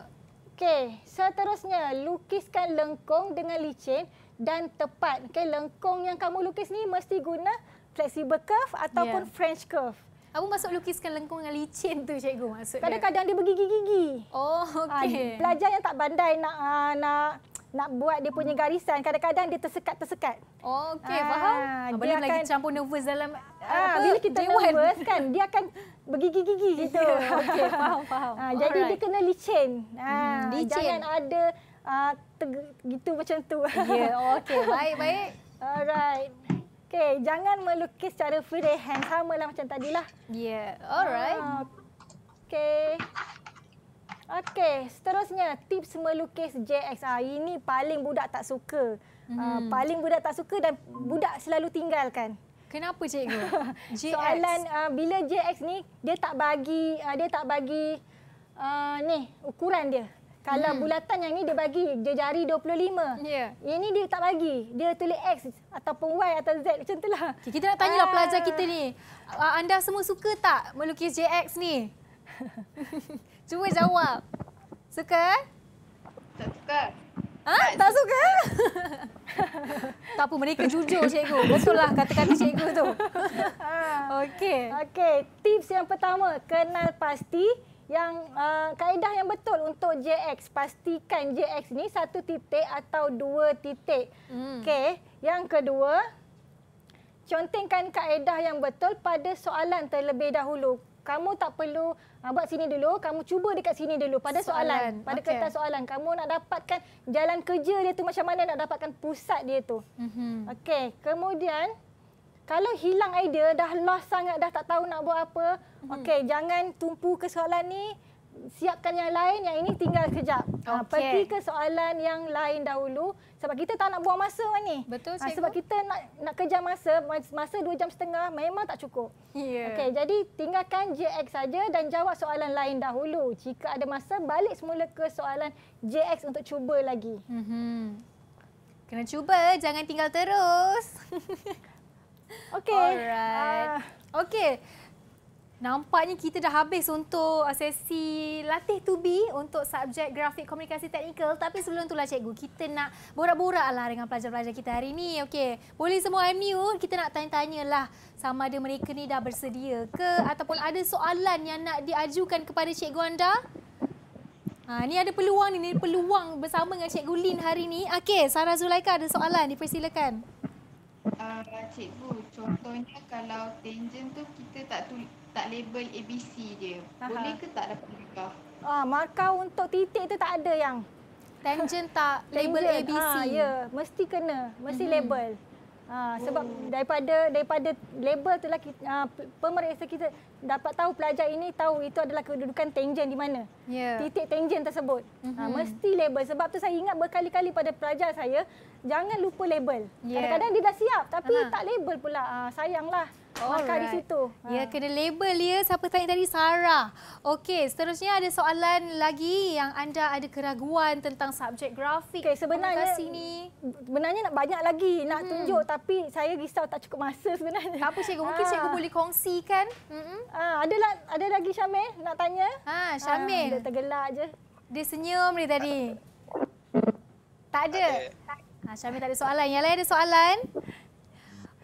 Okey, seterusnya lukiskan lengkung dengan licin dan tepat. Okey, lengkung yang kamu lukis ni mesti guna flexible curve ataupun yeah. french curve. Apa maksud lukiskan lengkung dengan licin tu cikgu maksud Kadang-kadang dia bergigi-gigi. Oh, okey. Ha, ah, pelajar yang tak pandai nak ha, nak nak buat dia punya garisan kadang-kadang dia tersekat-tersekat. Oh, okey, ha, faham? Apa lagi campur nervous dalam Ah, apa? Bila kita j nervous kan, dia akan bergigi-gigi ya, gitu. Yeah, okey, faham, faham. Ha, jadi dia kena licin. Ha, hmm, licin. Jangan ada uh, gitu macam tu. Ya, yeah, okey. Baik, baik. Alright. Okay, jangan melukis secara free hand sama lah macam tadi lah. Yeah, alright. Ha. Ah, okay. Okey, seterusnya tips melukis JXR. Ah, ini paling budak tak suka. Ah, hmm. Uh, paling budak tak suka dan budak selalu tinggalkan. Kenapa cikgu? JX. Soalan uh, bila JX ni dia tak bagi uh, dia tak bagi uh, ni ukuran dia. Kalau hmm. bulatan yang ini dia bagi jari 25. Yeah. Yang Ini dia tak bagi. Dia tulis X ataupun Y atau Z macam itulah. Okay, kita nak tanyalah uh. pelajar kita ni. Ah, anda semua suka tak melukis JX ni? Cuba jawab. Suka? Tak suka. Ha? Tak suka? tak apa, mereka jujur cikgu. Betullah kata-kata cikgu tu. Ah. Okey. Okey, tips yang pertama, kenal pasti yang uh, kaedah yang betul untuk JX pastikan JX ni satu titik atau dua titik. Hmm. Okey, yang kedua contengkan kaedah yang betul pada soalan terlebih dahulu. Kamu tak perlu uh, buat sini dulu, kamu cuba dekat sini dulu pada soalan, soalan pada okay. kertas soalan. Kamu nak dapatkan jalan kerja dia tu macam mana nak dapatkan pusat dia tu. mm Okey, kemudian kalau hilang idea, dah lost sangat, dah tak tahu nak buat apa, hmm. okey, jangan tumpu ke soalan ni. Siapkan yang lain, yang ini tinggal kejap. Okay. Ha, pergi ke soalan yang lain dahulu. Sebab kita tak nak buang masa ni. Betul, ha, sebab kita nak, nak kejar masa, masa dua jam setengah memang tak cukup. Yeah. Okay, jadi tinggalkan JX saja dan jawab soalan lain dahulu. Jika ada masa, balik semula ke soalan JX untuk cuba lagi. Mm -hmm. Kena cuba, jangan tinggal terus. Okay. Alright. Ah. Okay. Nampaknya kita dah habis untuk sesi latih to be untuk subjek grafik komunikasi teknikal. Tapi sebelum itulah cikgu, kita nak borak-borak lah dengan pelajar-pelajar kita hari ini. Okay. Boleh semua MU, kita nak tanya tanya lah. sama ada mereka ni dah bersedia ke ataupun ada soalan yang nak diajukan kepada cikgu anda. Ha, ni ada peluang ni, ni peluang bersama dengan Cikgu Lin hari ni. Okay, Sarah Zulaika ada soalan, dipersilakan uh, ah, cikgu contohnya kalau tangent tu kita tak tu, tak label ABC dia. Aha. Boleh ke tak dapat markah? Ah uh, markah untuk titik tu tak ada yang tangent tak label ABC. Ha, ya, mesti kena, mesti mm-hmm. label. Ha, sebab hmm. daripada daripada label tu lah ha, ah, pemeriksa kita dapat tahu pelajar ini tahu itu adalah kedudukan tangent di mana. Yeah. Titik tangent tersebut. Mm-hmm. Ha, mesti label. Sebab tu saya ingat berkali-kali pada pelajar saya, jangan lupa label. Yeah. Kadang-kadang dia dah siap tapi uh-huh. tak label pula. Ha, sayanglah. Makan di situ. Ha. Ya, kena label ya. Siapa tanya tadi? Sarah. Okey, seterusnya ada soalan lagi yang anda ada keraguan tentang subjek grafik. Okey, sebenarnya ni. sebenarnya nak banyak lagi nak hmm. tunjuk tapi saya risau tak cukup masa sebenarnya. Apa cikgu? Mungkin ah. cikgu boleh kongsikan. Ah, ada, lah, ada lagi Syamil nak tanya? Ha, Syamil. Ha, dia tergelak je. Dia senyum dia tadi. Tak ada. Ha, Syamil tak ada soalan. Yang lain ada soalan?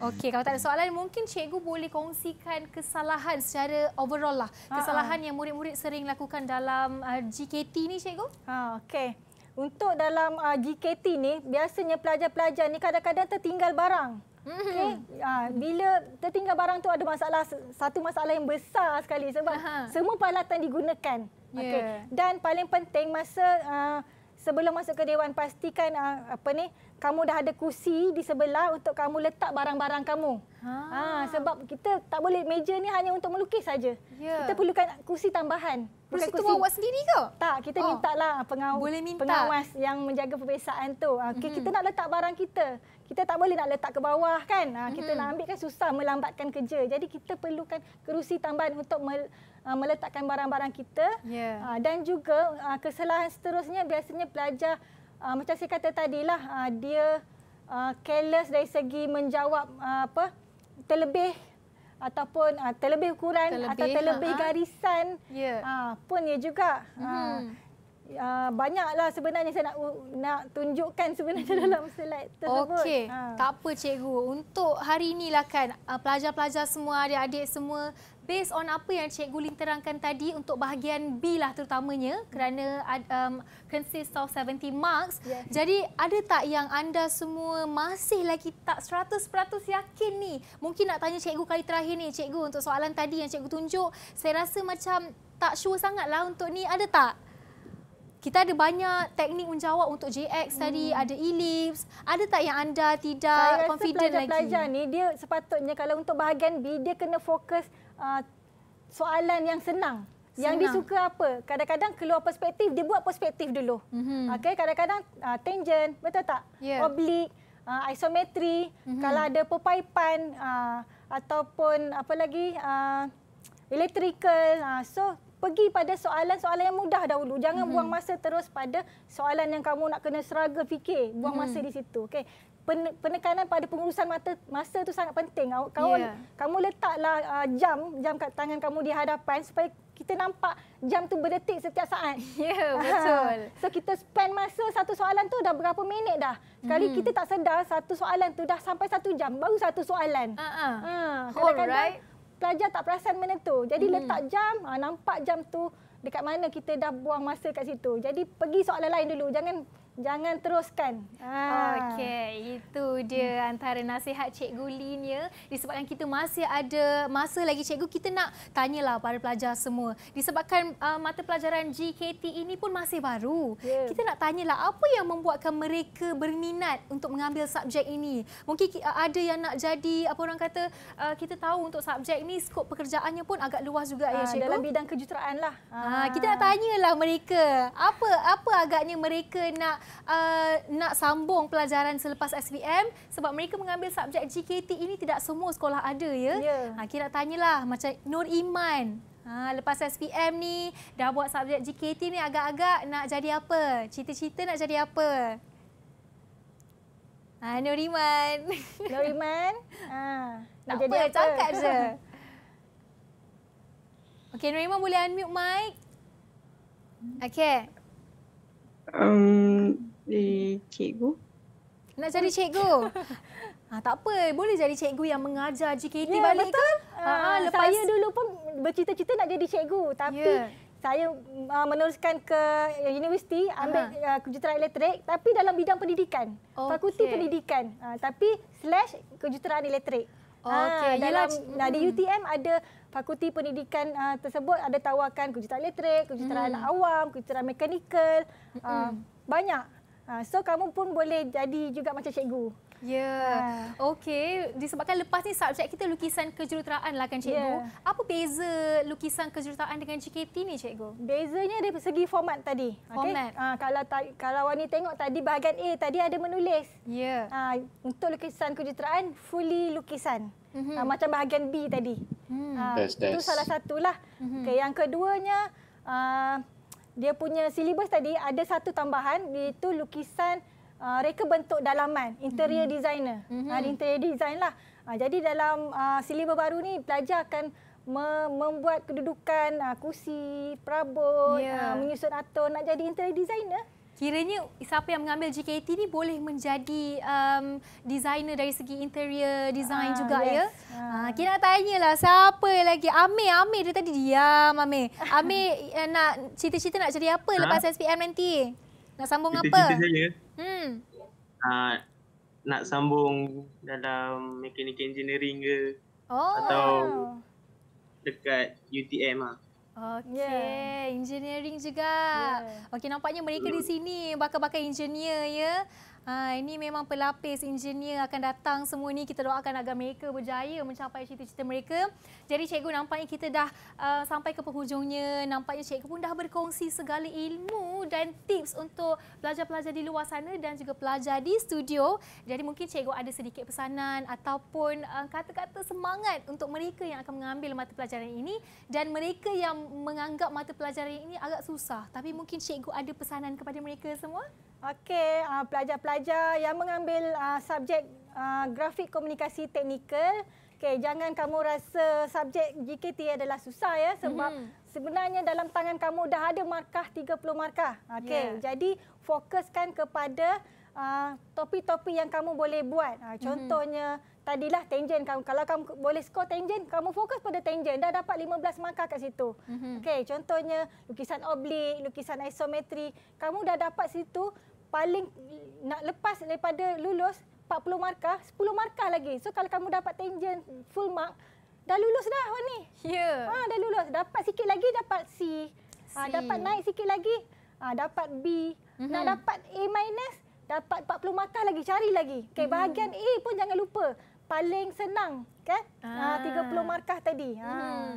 Okey, kalau tak ada soalan, mungkin cikgu boleh kongsikan kesalahan secara overall lah. Ah, ah. Kesalahan Aa. yang murid-murid sering lakukan dalam uh, ah, GKT ni, cikgu. Ha, okey. Untuk dalam uh, GKT ni, biasanya pelajar-pelajar ni kadang-kadang tertinggal barang. Hmm. Okay, Uh, bila tertinggal barang tu ada masalah, satu masalah yang besar sekali sebab Aha. semua peralatan digunakan. Yeah. Okey. Dan paling penting masa uh, sebelum masuk ke dewan pastikan uh, apa ni kamu dah ada kursi di sebelah untuk kamu letak barang-barang kamu. Ha. ha sebab kita tak boleh meja ni hanya untuk melukis saja. Yeah. Kita perlukan kursi tambahan. Bukan kursi, kursi. tu buat sendiri ke? Tak, kita oh. mintalah pengawas boleh minta. pengawas yang menjaga perbezaan tu. Okey, ha, mm-hmm. kita hmm. nak letak barang kita. Kita tak boleh nak letak ke bawah kan? Ha, kita mm-hmm. nak hmm. ambil kan susah melambatkan kerja. Jadi kita perlukan kursi tambahan untuk mel- ha, meletakkan barang-barang kita. Yeah. Ha, dan juga kesalahan seterusnya biasanya pelajar uh, macam saya kata tadilah uh, dia uh, careless dari segi menjawab uh, apa terlebih ataupun uh, terlebih ukuran terlebih, atau terlebih uh garisan yeah. Ya. uh, pun ya juga. Mm-hmm. Uh, uh, banyaklah sebenarnya saya nak uh, nak tunjukkan sebenarnya hmm. dalam slide tersebut. Okey, uh. tak apa cikgu. Untuk hari inilah kan uh, pelajar-pelajar semua, adik-adik semua based on apa yang cikgu Lin terangkan tadi untuk bahagian B lah terutamanya kerana um, consist of 70 marks. Yeah. Jadi ada tak yang anda semua masih lagi tak 100% yakin ni? Mungkin nak tanya cikgu kali terakhir ni cikgu untuk soalan tadi yang cikgu tunjuk. Saya rasa macam tak sure sangat lah untuk ni. Ada tak? kita ada banyak teknik menjawab untuk JX hmm. tadi, ada ellipse, ada tak yang anda tidak Saya confident pelajar -pelajar lagi? Saya pelajar-pelajar ni dia sepatutnya kalau untuk bahagian B dia kena fokus uh, soalan yang senang. Senang. Yang dia suka apa? Kadang-kadang keluar perspektif, dia buat perspektif dulu. Mhm. Kadang-kadang mm -hmm. okay, uh, tangent, betul tak? Yeah. Oblique, uh, isometri, mm -hmm. kalau ada pepaipan uh, ataupun apa lagi, uh, electrical. Uh, so, pergi pada soalan-soalan yang mudah dahulu. Jangan hmm buang masa terus pada soalan yang kamu nak kena seraga fikir. Buang hmm masa mm-hmm. di situ. Okay. Penekanan pada pengurusan mata, masa itu sangat penting. Kamu, yeah. kamu letaklah uh, jam, jam kat tangan kamu di hadapan supaya kita nampak jam tu berdetik setiap saat. Ya, yeah, betul. So kita spend masa satu soalan tu dah berapa minit dah. Sekali mm. kita tak sedar satu soalan tu dah sampai satu jam baru satu soalan. Ha. Uh-uh. Uh, kadang-kadang right pelajar tak perasan benda tu. Jadi hmm. letak jam, ha, nampak jam tu dekat mana kita dah buang masa kat situ. Jadi pergi soalan lain dulu. Jangan jangan teruskan. Ha. Okey, itu dia hmm. antara nasihat Cikgu Lin ya. Disebabkan kita masih ada masa lagi Cikgu, kita nak tanyalah para pelajar semua. Disebabkan uh, mata pelajaran GKT ini pun masih baru. Yeah. Kita nak tanyalah apa yang membuatkan mereka berminat untuk mengambil subjek ini. Mungkin uh, ada yang nak jadi, apa orang kata, uh, kita tahu untuk subjek ini skop pekerjaannya pun agak luas juga uh, ya ah, Cikgu. Dalam bidang kejuruteraan lah. Uh, ah, kita nak ah. tanyalah mereka, apa, apa agaknya mereka nak uh, nak sambung pelajaran selepas SPM sebab mereka mengambil subjek GKT ini tidak semua sekolah ada ya. Yeah. Ha kita nak tanyalah macam Nur Iman. Ha lepas SPM ni dah buat subjek GKT ni agak-agak nak jadi apa? Cita-cita nak jadi apa? Ha Nur Iman. Nur Iman. ha nak jadi apa? cakap je. Okey, Nurima boleh unmute mic. Okey. Um, cikgu. Nak jadi cikgu? ha, tak apa, boleh jadi cikgu yang mengajar JKT yeah, balik betul. ke? Ha, uh, lepas saya dulu pun bercita-cita nak jadi cikgu. Tapi yeah. saya uh, meneruskan ke eh, universiti, ambil uh uh, kejuruteraan elektrik. Tapi dalam bidang pendidikan. Okay. Fakulti pendidikan. Uh, tapi slash kejuruteraan elektrik. Okay ha, dalam, yelah, dalam hmm. di UTM ada fakulti pendidikan uh, tersebut ada tawarkan kujutan elektrik, kujutan hmm. anak awam, kujutan mekanikal, uh, hmm. banyak. Uh, so kamu pun boleh jadi juga macam cikgu. Ya. Yeah. Uh. Okey, disebabkan lepas ni subjek kita lukisan kejuruteraan lah kan cikgu. Yeah. Apa beza lukisan kejuruteraan dengan JKT ni cikgu? Bezanya dari segi format tadi. Format. Okay. Uh, ha, kalau ta- kalau Wani tengok tadi bahagian A tadi ada menulis. Ya. Yeah. Uh, ha, untuk lukisan kejuruteraan fully lukisan. Mm-hmm. Ha, macam bahagian B tadi. Hmm. Uh, itu salah satulah. Hmm. Okay, yang keduanya, uh, dia punya silibus tadi ada satu tambahan iaitu lukisan uh, reka bentuk dalaman, interior hmm. designer. Hmm. Uh, interior design lah. Uh, jadi dalam uh, silibus baru ni pelajar akan membuat kedudukan kursi, perabot, yeah. Ya. menyusun atur, nak jadi interior designer. Kiranya siapa yang mengambil JKT ni boleh menjadi um, designer dari segi interior design ah, juga yes. ya. Ah. Ah, kita nak tanyalah siapa lagi. Amir, Amir dia tadi diam Amir. Amir eh, nak cita-cita nak jadi apa ha? lepas SPM nanti? Nak sambung cita-cita apa? Cerita-cerita saya? Hmm. Uh, nak sambung dalam mechanical engineering ke? Oh. Atau dekat UTM ah. Okey, yeah. engineering juga. Yeah. Okey, nampaknya mereka di sini bakal-bakal engineer ya. Ha, ini memang pelapis engineer akan datang semua ni. Kita doakan agar mereka berjaya mencapai cita-cita mereka. Jadi cikgu nampaknya kita dah uh, sampai ke penghujungnya. Nampaknya cikgu pun dah berkongsi segala ilmu dan tips untuk pelajar-pelajar di luar sana dan juga pelajar di studio. Jadi mungkin cikgu ada sedikit pesanan ataupun uh, kata-kata semangat untuk mereka yang akan mengambil mata pelajaran ini dan mereka yang menganggap mata pelajaran ini agak susah. Tapi mungkin cikgu ada pesanan kepada mereka semua? Okey, uh, pelajar-pelajar yang mengambil uh, subjek uh, grafik komunikasi teknikal, okey, jangan kamu rasa subjek GKT adalah susah ya sebab mm-hmm. sebenarnya dalam tangan kamu dah ada markah 30 markah. Okey, yeah. jadi fokuskan kepada uh, topi-topi yang kamu boleh buat. Uh, contohnya mm-hmm. Tadilah tangent kamu. Kalau kamu boleh skor tangent, kamu fokus pada tangent. Dah dapat 15 markah kat situ. Mm-hmm. Okey, contohnya lukisan oblik, lukisan isometri. Kamu dah dapat situ, paling nak lepas daripada lulus 40 markah, 10 markah lagi. So kalau kamu dapat tangent full mark, dah lulus dah awak ni. Ya. Ha, dah lulus. Dapat sikit lagi dapat C. Ha, C. Ha, dapat naik sikit lagi, ha, dapat B. Mm-hmm. Nak dapat A minus, dapat 40 markah lagi. Cari lagi. Okay, mm. bahagian A pun jangan lupa. Paling senang kan? Ha, ah. Ha, 30 markah tadi. Ha. Mm.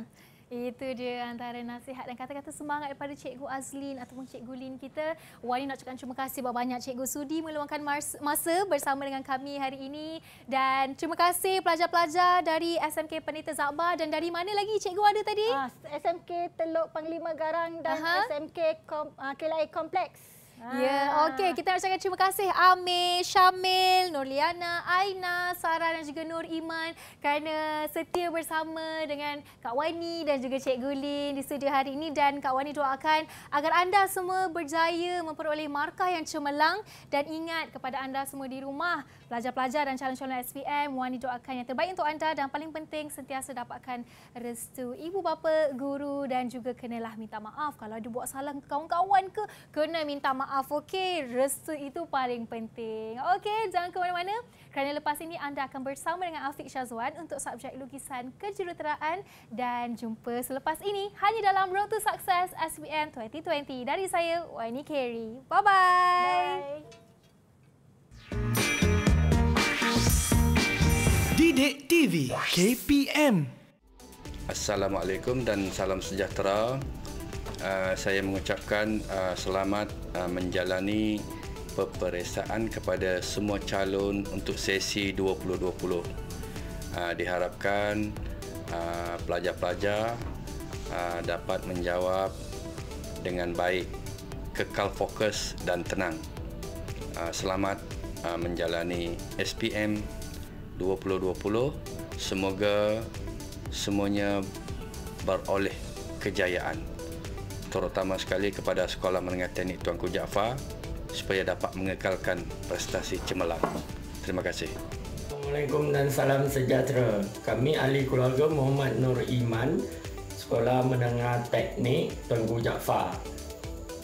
Itu dia antara nasihat dan kata-kata semangat daripada Cikgu Azlin ataupun Cikgu Lin kita. Wani nak cakap terima kasih banyak-banyak Cikgu Sudi meluangkan masa bersama dengan kami hari ini. Dan terima kasih pelajar-pelajar dari SMK Pendeta Zabar dan dari mana lagi Cikgu ada tadi? Ah, SMK Teluk Panglima Garang dan Aha. SMK Kom- Kelai ah, Kompleks. Ya, ah. Ya, okey. Kita nak ucapkan terima kasih Amir, Syamil, Nurliana, Aina, Sarah dan juga Nur Iman kerana setia bersama dengan Kak Wani dan juga Cik Gulin di studio hari ini. Dan Kak Wani doakan agar anda semua berjaya memperoleh markah yang cemerlang dan ingat kepada anda semua di rumah, pelajar-pelajar dan calon-calon SPM, Wani doakan yang terbaik untuk anda dan paling penting sentiasa dapatkan restu ibu bapa, guru dan juga kenalah minta maaf kalau ada buat salah ke kawan-kawan ke, kena minta maaf maaf, okey? Restu itu paling penting. Okey, jangan ke mana-mana. Kerana lepas ini anda akan bersama dengan Afiq Shazwan untuk subjek lukisan kejuruteraan dan jumpa selepas ini hanya dalam Road to Success SBM 2020 dari saya, Wani Carey. Bye-bye. Bye. Didik TV KPM Assalamualaikum dan salam sejahtera Ah, saya mengucapkan uh, selamat uh, menjalani peperiksaan kepada semua calon untuk sesi 2020. Uh, diharapkan pelajar-pelajar uh, uh, dapat menjawab dengan baik, kekal fokus dan tenang. Uh, selamat uh, menjalani SPM 2020. Semoga semuanya beroleh kejayaan terutama sekali kepada Sekolah Menengah Teknik Tuanku Jaafar supaya dapat mengekalkan prestasi cemerlang. Terima kasih. Assalamualaikum dan salam sejahtera. Kami ahli keluarga Muhammad Nur Iman, Sekolah Menengah Teknik Tuanku Jaafar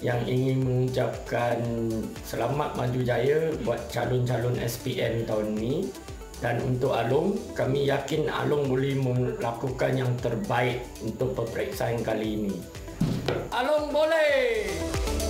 yang ingin mengucapkan selamat maju jaya buat calon-calon SPM tahun ini dan untuk Alung, kami yakin Alung boleh melakukan yang terbaik untuk peperiksaan kali ini. Along boleh.